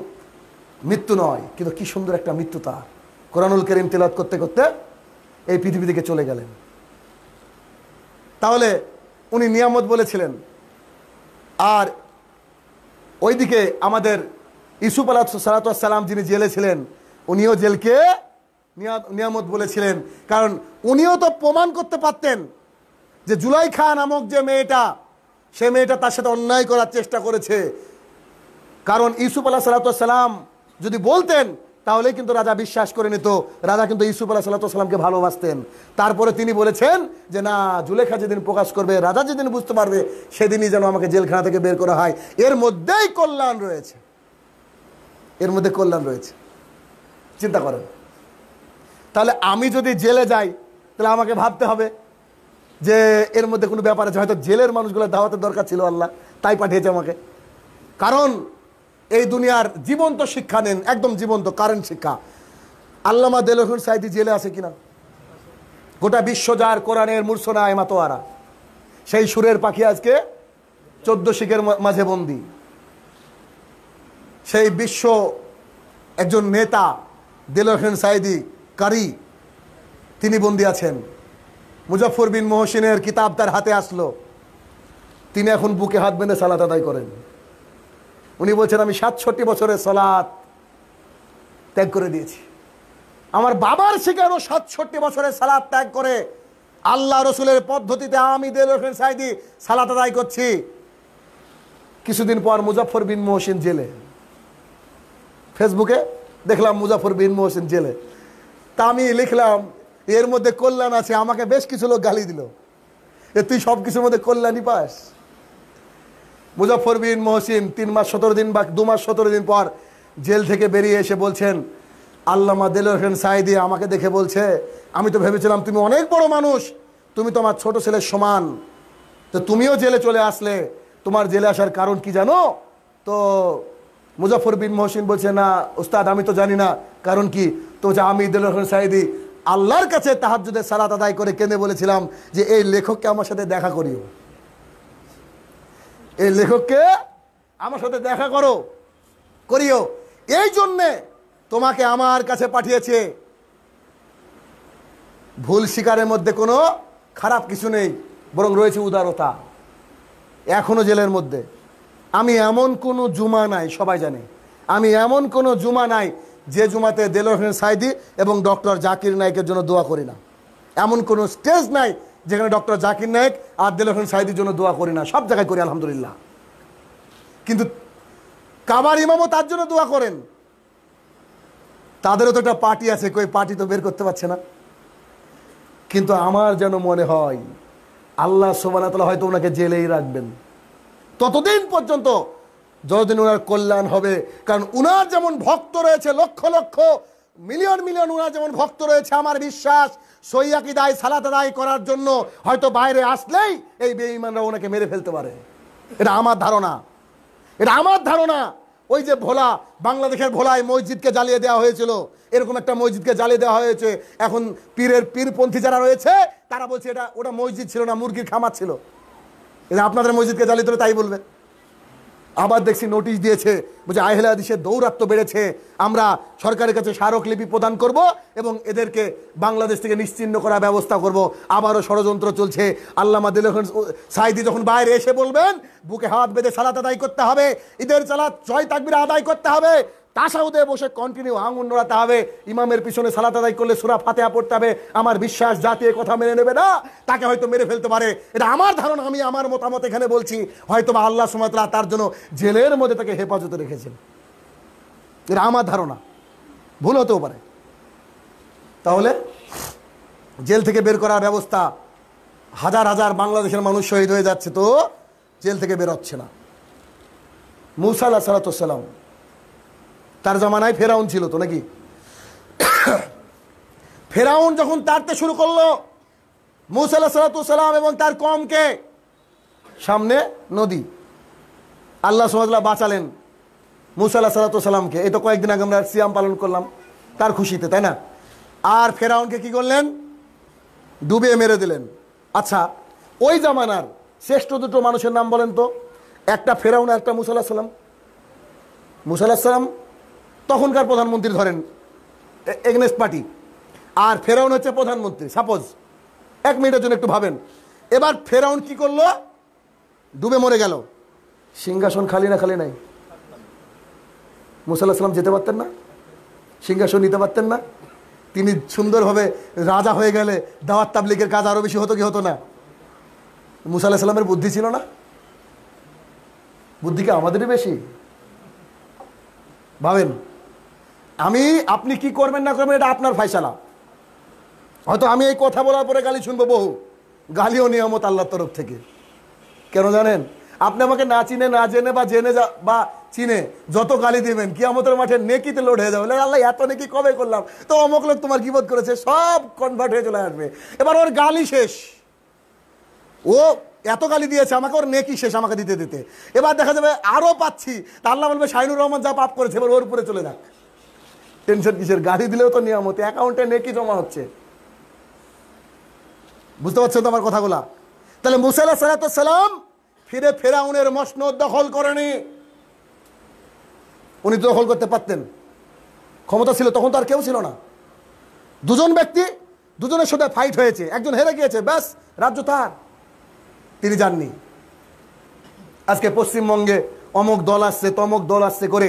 মৃত্যু নয় কিন্তু কি সুন্দর একটা মৃত্যু তার কোরআনুল করিম তেলাত করতে করতে এই পৃথিবী থেকে চলে গেলেন তাহলে উনি নিয়ামত বলেছিলেন আর ওইদিকে আমাদের ইসুফ আলাহ সালাতাম যিনি জেলে ছিলেন উনিও জেলকে নিয়ামত বলেছিলেন কারণ উনিও তো প্রমাণ করতে পারতেন যে জুলাই খা নামক যে মেয়েটা সে মেয়েটা তার সাথে অন্যায় করার চেষ্টা করেছে কারণ ইউসুফ আল্লাহ সালাতাম যদি বলতেন তাহলেই কিন্তু রাজা বিশ্বাস করে নিত রাজা কিন্তু ইউসুফ আল্লাহ সাল্লাতামকে ভালোবাসতেন তারপরে তিনি বলেছেন যে না জুলেখা যেদিন প্রকাশ করবে রাজা যেদিন বুঝতে পারবে সেদিনই যেন আমাকে জেলখানা থেকে বের করা হয় এর মধ্যেই কল্যাণ রয়েছে এর মধ্যে কল্যাণ রয়েছে চিন্তা করেন তাহলে আমি যদি জেলে যাই তাহলে আমাকে ভাবতে হবে যে এর মধ্যে কোনো ব্যাপার আছে হয়তো জেলের মানুষগুলো দাওয়াতের দরকার ছিল আল্লাহ তাই পাঠিয়েছে আমাকে কারণ এই দুনিয়ার জীবন্ত শিক্ষা নেন একদম জীবন্ত কারেন্ট শিক্ষা আল্লামা দেল সাইদি জেলে আছে কিনা গোটা বিশ্ব যার কোরআনের মূর্ছনা এমাতোয়ারা সেই সুরের পাখি আজকে চোদ্দ শিখের মাঝে বন্দি সেই বিশ্ব একজন নেতা দিল সাইদি কারি তিনি বন্দি আছেন মুজফর বিন মোহসিনের কিতাব তার হাতে আসলো তিনি এখন বুকে হাত বেঁধে সালাত আদায় করেন উনি বলছেন আমি সাতষট্টি বছরের সালাত ত্যাগ করে দিয়েছি আমার বাবার শিকারও সাতষট্টি বছরের সালাদ ত্যাগ করে আল্লাহ রসুলের পদ্ধতিতে আমি দেল সাইদি সালাত আদায় করছি কিছুদিন পর মুজফর বিন মোহসিন জেলে ফেসবুকে দেখলাম মুজাফর বিন মোহসিন জেলে তা আমি লিখলাম এর মধ্যে কল্যাণ আছে আমাকে বেশ কিছু লোক গালি দিল এ তুই সব কিছুর মধ্যে কল্যাণই পাস মুজাফর বিন মহসিন তিন মাস সতেরো দিন বা দু মাস সতেরো দিন পর জেল থেকে বেরিয়ে এসে বলছেন আল্লামা দেল হোসেন সাইদি আমাকে দেখে বলছে আমি তো ভেবেছিলাম তুমি অনেক বড় মানুষ তুমি তোমার ছোট ছেলের সমান তো তুমিও জেলে চলে আসলে তোমার জেলে আসার কারণ কি জানো তো মুজাফর বিন মহসিন বলছে না ওস্তাদ আমি তো জানি না কারণ কি তো বলছে আমি দেল হোসেন সাইদি আল্লাহর কাছে যদি সালাত আদায় করে কেঁদে বলেছিলাম যে এই লেখককে আমার সাথে দেখা করিও এই লেখককে আমার সাথে দেখা করো করিও এই জন্যে তোমাকে আমার কাছে পাঠিয়েছে ভুল শিকারের মধ্যে কোনো খারাপ কিছু নেই বরং রয়েছে উদারতা এখনও জেলের মধ্যে আমি এমন কোনো জুমা নাই সবাই জানে আমি এমন কোনো জুমা নাই যে জুমাতে দেলোর হোসেন সাইদি এবং ডক্টর জাকির নায়কের জন্য দোয়া করি না এমন কোনো স্টেজ নাই যেখানে ডক্টর জাকির নায়ক আর দেলোর হোসেন সাইদির জন্য দোয়া করি না সব জায়গায় করি আলহামদুলিল্লাহ কিন্তু কাবার ইমামও তার জন্য দোয়া করেন তাদেরও তো একটা পার্টি আছে কই পার্টি তো বের করতে পারছে না কিন্তু আমার যেন মনে হয় আল্লাহ সোবানাতলা হয়তো ওনাকে জেলেই রাখবেন ততদিন পর্যন্ত যতদিন ওনার কল্যাণ হবে কারণ উনার যেমন ভক্ত রয়েছে লক্ষ লক্ষ মিলিয়ন মিলিয়ন উনার যেমন ভক্ত রয়েছে আমার বিশ্বাস সৈয়াকি দায় সালাত দায় করার জন্য হয়তো বাইরে আসলেই এই বেঈমানরা ওনাকে মেরে ফেলতে পারে এটা আমার ধারণা এটা আমার ধারণা ওই যে ভোলা বাংলাদেশের ভোলায় মসজিদকে জ্বালিয়ে দেওয়া হয়েছিল এরকম একটা মসজিদকে জ্বালিয়ে দেওয়া হয়েছে এখন পীরের পীরপন্থী যারা রয়েছে তারা বলছে এটা ওটা মসজিদ ছিল না মুরগির খামার ছিল এটা আপনাদের মসজিদকে জ্বালিয়ে দিলে তাই বলবে আবার দেখছি নোটিশ দিয়েছে বলছে আহলে হাদিসের দৌরাত্ম বেড়েছে আমরা সরকারের কাছে স্মারকলিপি প্রদান করব এবং এদেরকে বাংলাদেশ থেকে নিশ্চিন্ন করার ব্যবস্থা করব আবারও ষড়যন্ত্র চলছে আল্লামা দিল সাইদি যখন বাইরে এসে বলবেন বুকে হাত বেঁধে সালাত আদায় করতে হবে ঈদের চালাত ছয় তাকবির আদায় করতে হবে তাসাউদে বসে কন্টিনিউ আঙুন নড়াতে হবে ইমামের পিছনে সালাত আদায় করলে সুরা ফাতেহা পড়তে হবে আমার বিশ্বাস জাতীয় কথা মেনে নেবে না তাকে হয়তো মেরে ফেলতে পারে এটা আমার ধারণা আমি আমার মতামত এখানে বলছি হয়তো বা আল্লাহ সুমাতলা তার জন্য জেলের মধ্যে তাকে হেফাজতে রেখেছেন এটা আমার ধারণা ভুল হতেও পারে তাহলে জেল থেকে বের করার ব্যবস্থা হাজার হাজার বাংলাদেশের মানুষ শহীদ হয়ে যাচ্ছে তো জেল থেকে বেরোচ্ছে না মুসা আল্লাহ সালাতাম তার জামানায় ফেরাউন ছিল তো নাকি ফেরাউন যখন তাড়তে শুরু করলো মুসাল্লা সালাতাম এবং তার কমকে সামনে নদী আল্লাহ সোহাজলা বাঁচালেন মুসাল্লা সালাতামকে এ তো কয়েকদিন আগে আমরা সিয়াম পালন করলাম তার খুশিতে তাই না আর ফেরাউনকে কি করলেন ডুবিয়ে মেরে দিলেন আচ্ছা ওই জামানার শ্রেষ্ঠ দুটো মানুষের নাম বলেন তো একটা ফেরাউন একটা মুসাল্লাহ সাল্লাম মুসাল্লাহ সাল্লাম তখনকার প্রধানমন্ত্রী ধরেন এগনেস্ট পার্টি আর ফেরাউন হচ্ছে প্রধানমন্ত্রী সাপোজ এক মিনিটের জন্য একটু ভাবেন এবার ফেরাউন কি করলো ডুবে মরে গেল সিংহাসন খালি না খালি নাই মুসাল্লাহাম যেতে পারতেন না সিংহাসন নিতে পারতেন না তিনি সুন্দরভাবে রাজা হয়ে গেলে দাওয়াত তাবলিকের কাজ আরও বেশি হতো কি হতো না মুসাল্লাহ সাল্লামের বুদ্ধি ছিল না বুদ্ধি কি আমাদেরই বেশি ভাবেন আমি আপনি কি করবেন না করবেন এটা আপনার ফাইসালা হয়তো আমি এই কথা বলার পরে গালি শুনবো বহু গালিও নিয়ামত আল্লাহর তরফ থেকে কেন জানেন আপনি আমাকে না চিনে না জেনে বা জেনে যা বা চিনে যত গালি দিবেন কি আমাদের মাঠে নেকিতে লোড হয়ে যাবে আল্লাহ এত নেকি কবে করলাম তো অমক লোক তোমার বোধ করেছে সব কনভার্ট হয়ে চলে আসবে এবার ওর গালি শেষ ও এত গালি দিয়েছে আমাকে ওর নেকি শেষ আমাকে দিতে দিতে এবার দেখা যাবে আরও পাচ্ছি তা আল্লাহ বলবে শাহিনুর রহমান যা পাপ করেছে এবার ওর উপরে চলে যাক টেনশন কিসের গাড়ি দিলেও তো নিয়ামত অ্যাকাউন্টে নেকি জমা হচ্ছে বুঝতে পারছো তো আমার কথাগুলা তাহলে মুসাইলা সালাতাম ফিরে ফেরাউনের মশন দখল করেনি উনি দখল করতে পারতেন ক্ষমতা ছিল তখন তার কেউ ছিল না দুজন ব্যক্তি দুজনের সাথে ফাইট হয়েছে একজন হেরে গিয়েছে ব্যাস রাজ্য তার তিনি যাননি আজকে পশ্চিমবঙ্গে অমক দল আসছে তমক দল আসছে করে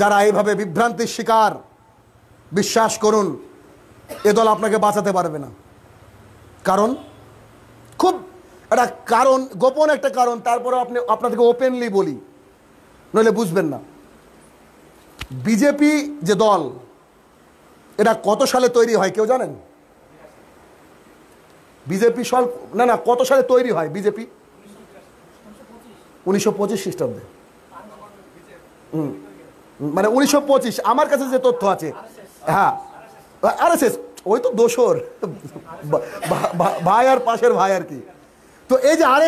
যারা এইভাবে বিভ্রান্তির শিকার বিশ্বাস করুন এ দল আপনাকে বাঁচাতে পারবে না কারণ খুব একটা কারণ গোপন একটা কারণ তারপরে আপনি আপনাদেরকে ওপেনলি বলি নইলে বুঝবেন না বিজেপি যে দল এটা কত সালে তৈরি হয় কেউ জানেন বিজেপি সাল না না কত সালে তৈরি হয় বিজেপি উনিশশো পঁচিশ খ্রিস্টাব্দে মানে উনিশশো আমার কাছে যে তথ্য আছে হ্যাঁ আর এস ওই তো দোসর ভাই আর পাশের ভাই আর কি তো এই যে আর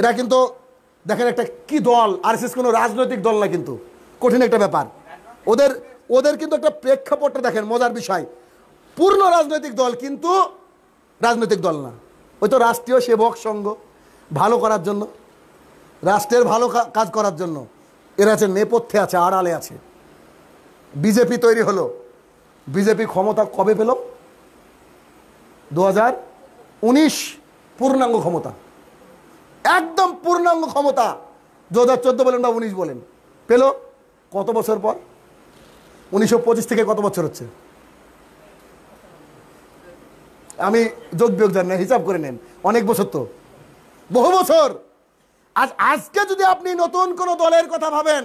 এরা কিন্তু দেখেন একটা কি দল আর এস কোনো রাজনৈতিক দল না কিন্তু কঠিন একটা ব্যাপার ওদের ওদের কিন্তু একটা প্রেক্ষাপটটা দেখেন মজার বিষয় পূর্ণ রাজনৈতিক দল কিন্তু রাজনৈতিক দল না ওই তো রাষ্ট্রীয় সেবক সংঘ ভালো করার জন্য রাষ্ট্রের ভালো কাজ করার জন্য এরা আছে নেপথ্যে আছে আড়ালে আছে বিজেপি তৈরি হলো বিজেপি ক্ষমতা কবে পেল দু উনিশ পূর্ণাঙ্গ ক্ষমতা একদম পূর্ণাঙ্গ ক্ষমতা দু হাজার বলেন বা উনিশ বলেন পেল কত বছর পর উনিশশো থেকে কত বছর হচ্ছে আমি যোগ বিয়োগ জানি হিসাব করে নেন অনেক বছর তো বহু বছর আজ আজকে যদি আপনি নতুন কোনো দলের কথা ভাবেন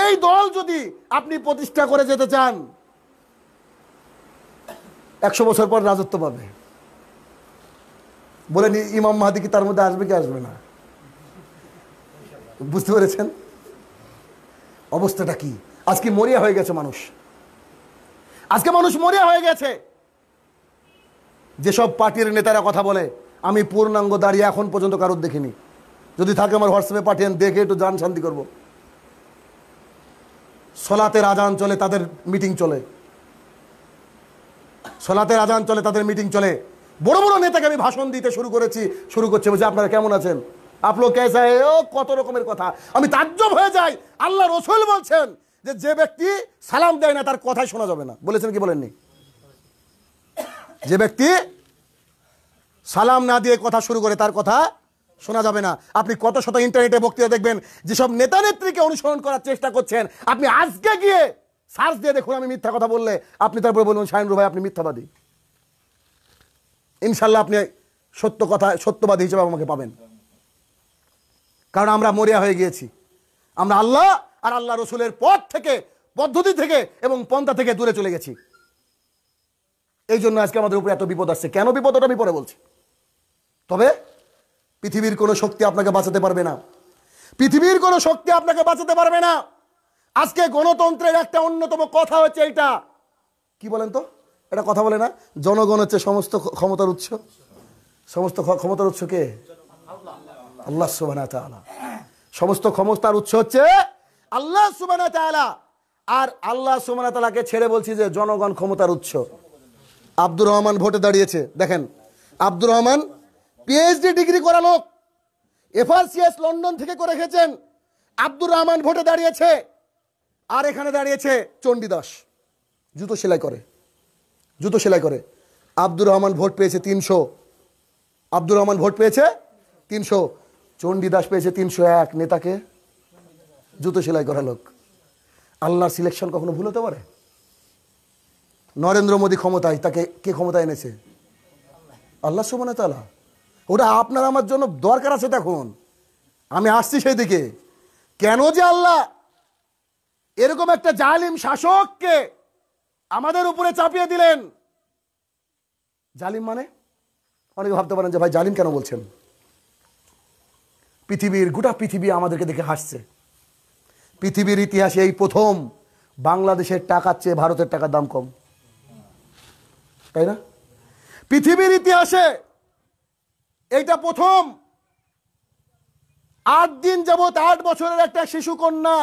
এই দল যদি আপনি প্রতিষ্ঠা করে যেতে চান একশো বছর পর রাজত্ব পাবে বলেন ইমাম মাহাদি কি তার মধ্যে আসবে কি আসবে না বুঝতে পেরেছেন অবস্থাটা কি আজকে মরিয়া হয়ে গেছে মানুষ আজকে মানুষ মরিয়া হয়ে গেছে যেসব পার্টির নেতারা কথা বলে আমি পূর্ণাঙ্গ দাঁড়িয়ে এখন পর্যন্ত কারোর দেখিনি যদি থাকে আমার হোয়াটসঅ্যাপে পাঠিয়ে দেখে একটু জান শান্তি করবো সলাতের আজান চলে তাদের মিটিং চলে সলাতের আজান চলে তাদের মিটিং চলে বড় বড় নেতাকে আমি ভাষণ দিতে শুরু করেছি শুরু করছি যে আপনারা কেমন আছেন আপলো চাই ও কত রকমের কথা আমি তাজ্জব হয়ে যাই আল্লাহ রসুল বলছেন যে যে ব্যক্তি সালাম দেয় না তার কথাই শোনা যাবে না বলেছেন কি বলেননি যে ব্যক্তি সালাম না দিয়ে কথা শুরু করে তার কথা শোনা যাবে না আপনি কত শত ইন্টারনেটে বক্তৃতা দেখবেন যেসব নেতা নেত্রীকে অনুসরণ করার চেষ্টা করছেন আপনি আজকে গিয়ে সার্চ দিয়ে দেখুন আমি মিথ্যা কথা বললে আপনি তারপরে বলুন শাহিনুর ভাই আপনি মিথ্যাবাদী ইনশাল্লাহ আপনি সত্য কথা সত্যবাদী হিসেবে আমাকে পাবেন কারণ আমরা মরিয়া হয়ে গিয়েছি আমরা আল্লাহ আর আল্লাহ রসুলের পথ থেকে পদ্ধতি থেকে এবং পন্থা থেকে দূরে চলে গেছি এই জন্য আজকে আমাদের উপরে এত বিপদ আসছে কেন বিপদ ওটা আমি পরে বলছি তবে পৃথিবীর কোনো শক্তি আপনাকে বাঁচাতে পারবে না পৃথিবীর কোনো শক্তি আপনাকে বাঁচাতে পারবে না আজকে গণতন্ত্রের একটা অন্যতম কথা হচ্ছে এইটা কি বলেন তো এটা কথা বলে না জনগণ হচ্ছে সমস্ত ক্ষমতার উৎস সমস্ত ক্ষমতার উৎস কে আল্লাহ সুবানা তালা সমস্ত ক্ষমতার উৎস হচ্ছে আল্লাহ সুবানা আর আল্লাহ সুমান তালাকে ছেড়ে বলছি যে জনগণ ক্ষমতার উৎস আব্দুর রহমান ভোটে দাঁড়িয়েছে দেখেন আব্দুর রহমান পিএইচডি ডিগ্রি করা লোক এফআরসিএস লন্ডন থেকে করে রেখেছেন আব্দুর রহমান ভোটে দাঁড়িয়েছে আর এখানে দাঁড়িয়েছে চণ্ডীদাস জুতো সেলাই করে জুতো সেলাই করে আব্দুর রহমান ভোট পেয়েছে তিনশো আব্দুর রহমান ভোট পেয়েছে তিনশো চণ্ডীদাস পেয়েছে তিনশো এক নেতাকে জুতো সেলাই করা লোক আল্লাহর সিলেকশন কখনো ভুল হতে পারে নরেন্দ্র মোদী ক্ষমতায় তাকে কে ক্ষমতায় এনেছে আল্লাহ সুবান তালা ওটা আপনার আমার জন্য দরকার আছে দেখুন আমি আসছি সেই দিকে কেন যে আল্লাহ এরকম একটা জালিম শাসককে আমাদের উপরে চাপিয়ে দিলেন জালিম মানে অনেকে ভাবতে পারেন যে ভাই জালিম কেন বলছেন পৃথিবীর গোটা পৃথিবী আমাদেরকে দেখে হাসছে পৃথিবীর ইতিহাসে এই প্রথম বাংলাদেশের টাকার চেয়ে ভারতের টাকার দাম কম তাই না পৃথিবীর ইতিহাসে এইটা প্রথম আট দিন যাবৎ আট বছরের একটা শিশু কন্যা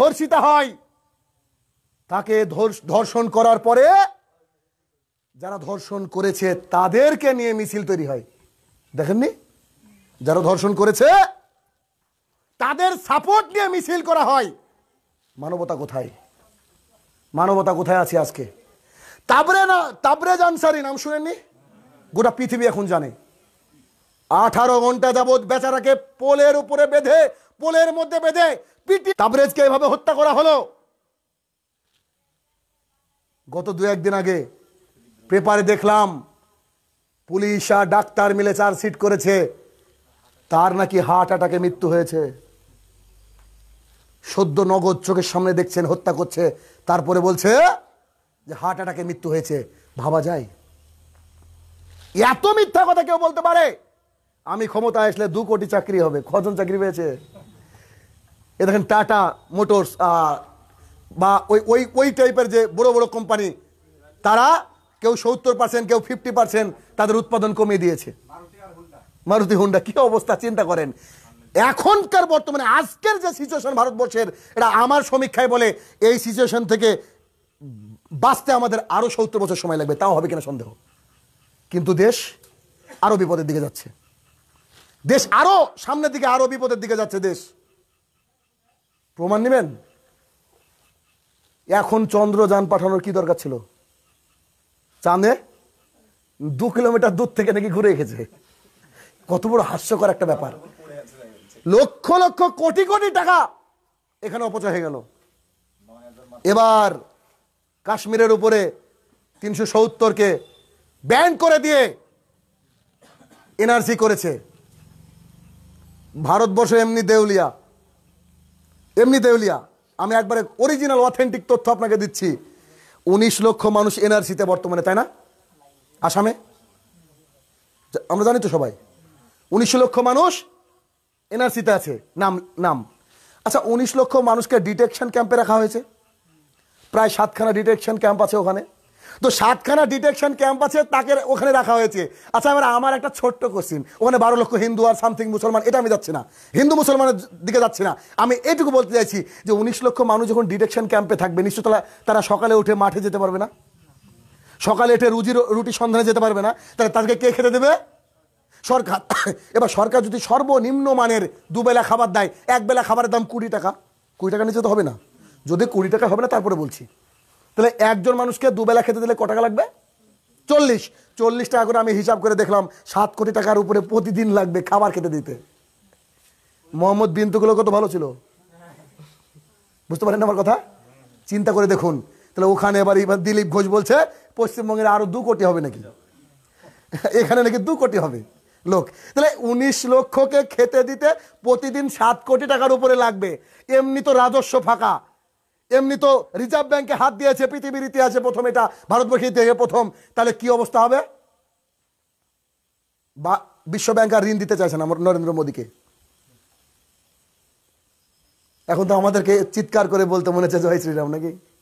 ধর্ষিতা হয় তাকে ধর্ষণ করার পরে যারা ধর্ষণ করেছে তাদেরকে নিয়ে মিছিল তৈরি হয় দেখেননি যারা ধর্ষণ করেছে তাদের সাপোর্ট নিয়ে মিছিল করা হয় মানবতা কোথায় মানবতা কোথায় আছে আজকে তাবরে না তাবরে জানসারি নাম শুনেননি গোটা পৃথিবী এখন জানে আঠারো ঘন্টা যাবৎ বেচারাকে পোলের উপরে বেঁধে পোলের মধ্যে বেঁধে তাবরেজকে এভাবে হত্যা করা হলো গত দু একদিন আগে পেপারে দেখলাম পুলিশ আর ডাক্তার মিলে চার্জশিট করেছে তার নাকি হার্ট অ্যাটাকে মৃত্যু হয়েছে সদ্য নগদ চোখের সামনে দেখছেন হত্যা করছে তারপরে বলছে যে হার্ট অ্যাটাকে মৃত্যু হয়েছে ভাবা যায় এত মিথ্যা কথা কেউ বলতে পারে আমি ক্ষমতা আসলে দু কোটি চাকরি হবে কজন চাকরি পেয়েছে এ দেখেন টাটা মোটরস বা ওই ওই ওই টাইপের যে বড় বড় কোম্পানি তারা কেউ সত্তর পার্সেন্ট কেউ ফিফটি পার্সেন্ট তাদের উৎপাদন কমিয়ে দিয়েছে মারুতি হুন্ডা কী অবস্থা চিন্তা করেন এখনকার বর্তমানে আজকের যে সিচুয়েশন ভারতবর্ষের এটা আমার সমীক্ষায় বলে এই সিচুয়েশন থেকে বাঁচতে আমাদের আরও সত্তর বছর সময় লাগবে তাও হবে কিনা সন্দেহ কিন্তু দেশ আরও বিপদের দিকে যাচ্ছে দেশ আরও সামনের দিকে আরও বিপদের দিকে যাচ্ছে দেশ প্রমাণ নেবেন এখন চন্দ্রযান পাঠানোর কি দরকার ছিল চাঁদে দু কিলোমিটার দূর থেকে নাকি ঘুরে এসেছে কত বড় হাস্যকর একটা ব্যাপার লক্ষ লক্ষ কোটি কোটি টাকা এখানে অপচয় হয়ে গেল এবার কাশ্মীরের উপরে তিনশো সত্তরকে ব্যান করে দিয়ে এনআরসি করেছে ভারতবর্ষ এমনি দেউলিয়া এমনি দেউলিয়া আমি একবারে অরিজিনাল অথেন্টিক তথ্য আপনাকে দিচ্ছি উনিশ লক্ষ মানুষ এনআরসিতে বর্তমানে তাই না আসামে আমরা জানি তো সবাই উনিশ লক্ষ মানুষ এনআরসিতে আছে নাম নাম আচ্ছা উনিশ লক্ষ মানুষকে ডিটেকশন ক্যাম্পে রাখা হয়েছে প্রায় সাতখানা ডিটেকশন ক্যাম্প আছে ওখানে তো সাতখানা ডিটেকশন ক্যাম্প আছে তাকে ওখানে রাখা হয়েছে আচ্ছা এবার আমার একটা ছোট্ট কোশ্চিন ওখানে বারো লক্ষ হিন্দু আর সামথিং মুসলমান এটা আমি যাচ্ছি না হিন্দু মুসলমানের দিকে যাচ্ছি না আমি এটুকু বলতে চাইছি যে উনিশ লক্ষ মানুষ যখন ডিটেকশন ক্যাম্পে থাকবে নিশ্চয় তারা তারা সকালে উঠে মাঠে যেতে পারবে না সকালে উঠে রুজি রুটি সন্ধানে যেতে পারবে না তাহলে তাদেরকে কে খেতে দেবে সরকার এবার সরকার যদি সর্বনিম্ন মানের দুবেলা খাবার দেয় একবেলা খাবারের দাম কুড়ি টাকা কুড়ি টাকা নিচে তো হবে না যদি কুড়ি টাকা হবে না তারপরে বলছি তাহলে একজন মানুষকে দুবেলা খেতে দিলে কটাকা লাগবে চল্লিশ চল্লিশ টাকা করে আমি হিসাব করে দেখলাম সাত কোটি টাকার উপরে প্রতিদিন লাগবে খাবার খেতে দিতে মোহাম্মদ বিন্তুগুলো কত ভালো ছিল বুঝতে পারেন আমার কথা চিন্তা করে দেখুন তাহলে ওখানে এবার দিলীপ ঘোষ বলছে পশ্চিমবঙ্গের আরও দু কোটি হবে নাকি এখানে নাকি দু কোটি হবে লোক তাহলে উনিশ লক্ষকে খেতে দিতে প্রতিদিন সাত কোটি টাকার উপরে লাগবে এমনি তো রাজস্ব ফাঁকা এমনি তো রিজার্ভ ব্যাংকে হাত দিয়েছে পৃথিবীর ইতিহাসে প্রথম এটা ভারতবর্ষের থেকে প্রথম তাহলে কি অবস্থা হবে বা বিশ্ব ব্যাংক আর ঋণ দিতে চাইছে না নরেন্দ্র মোদীকে এখন তো আমাদেরকে চিৎকার করে বলতে মনে হচ্ছে জয় শ্রীরাম নাকি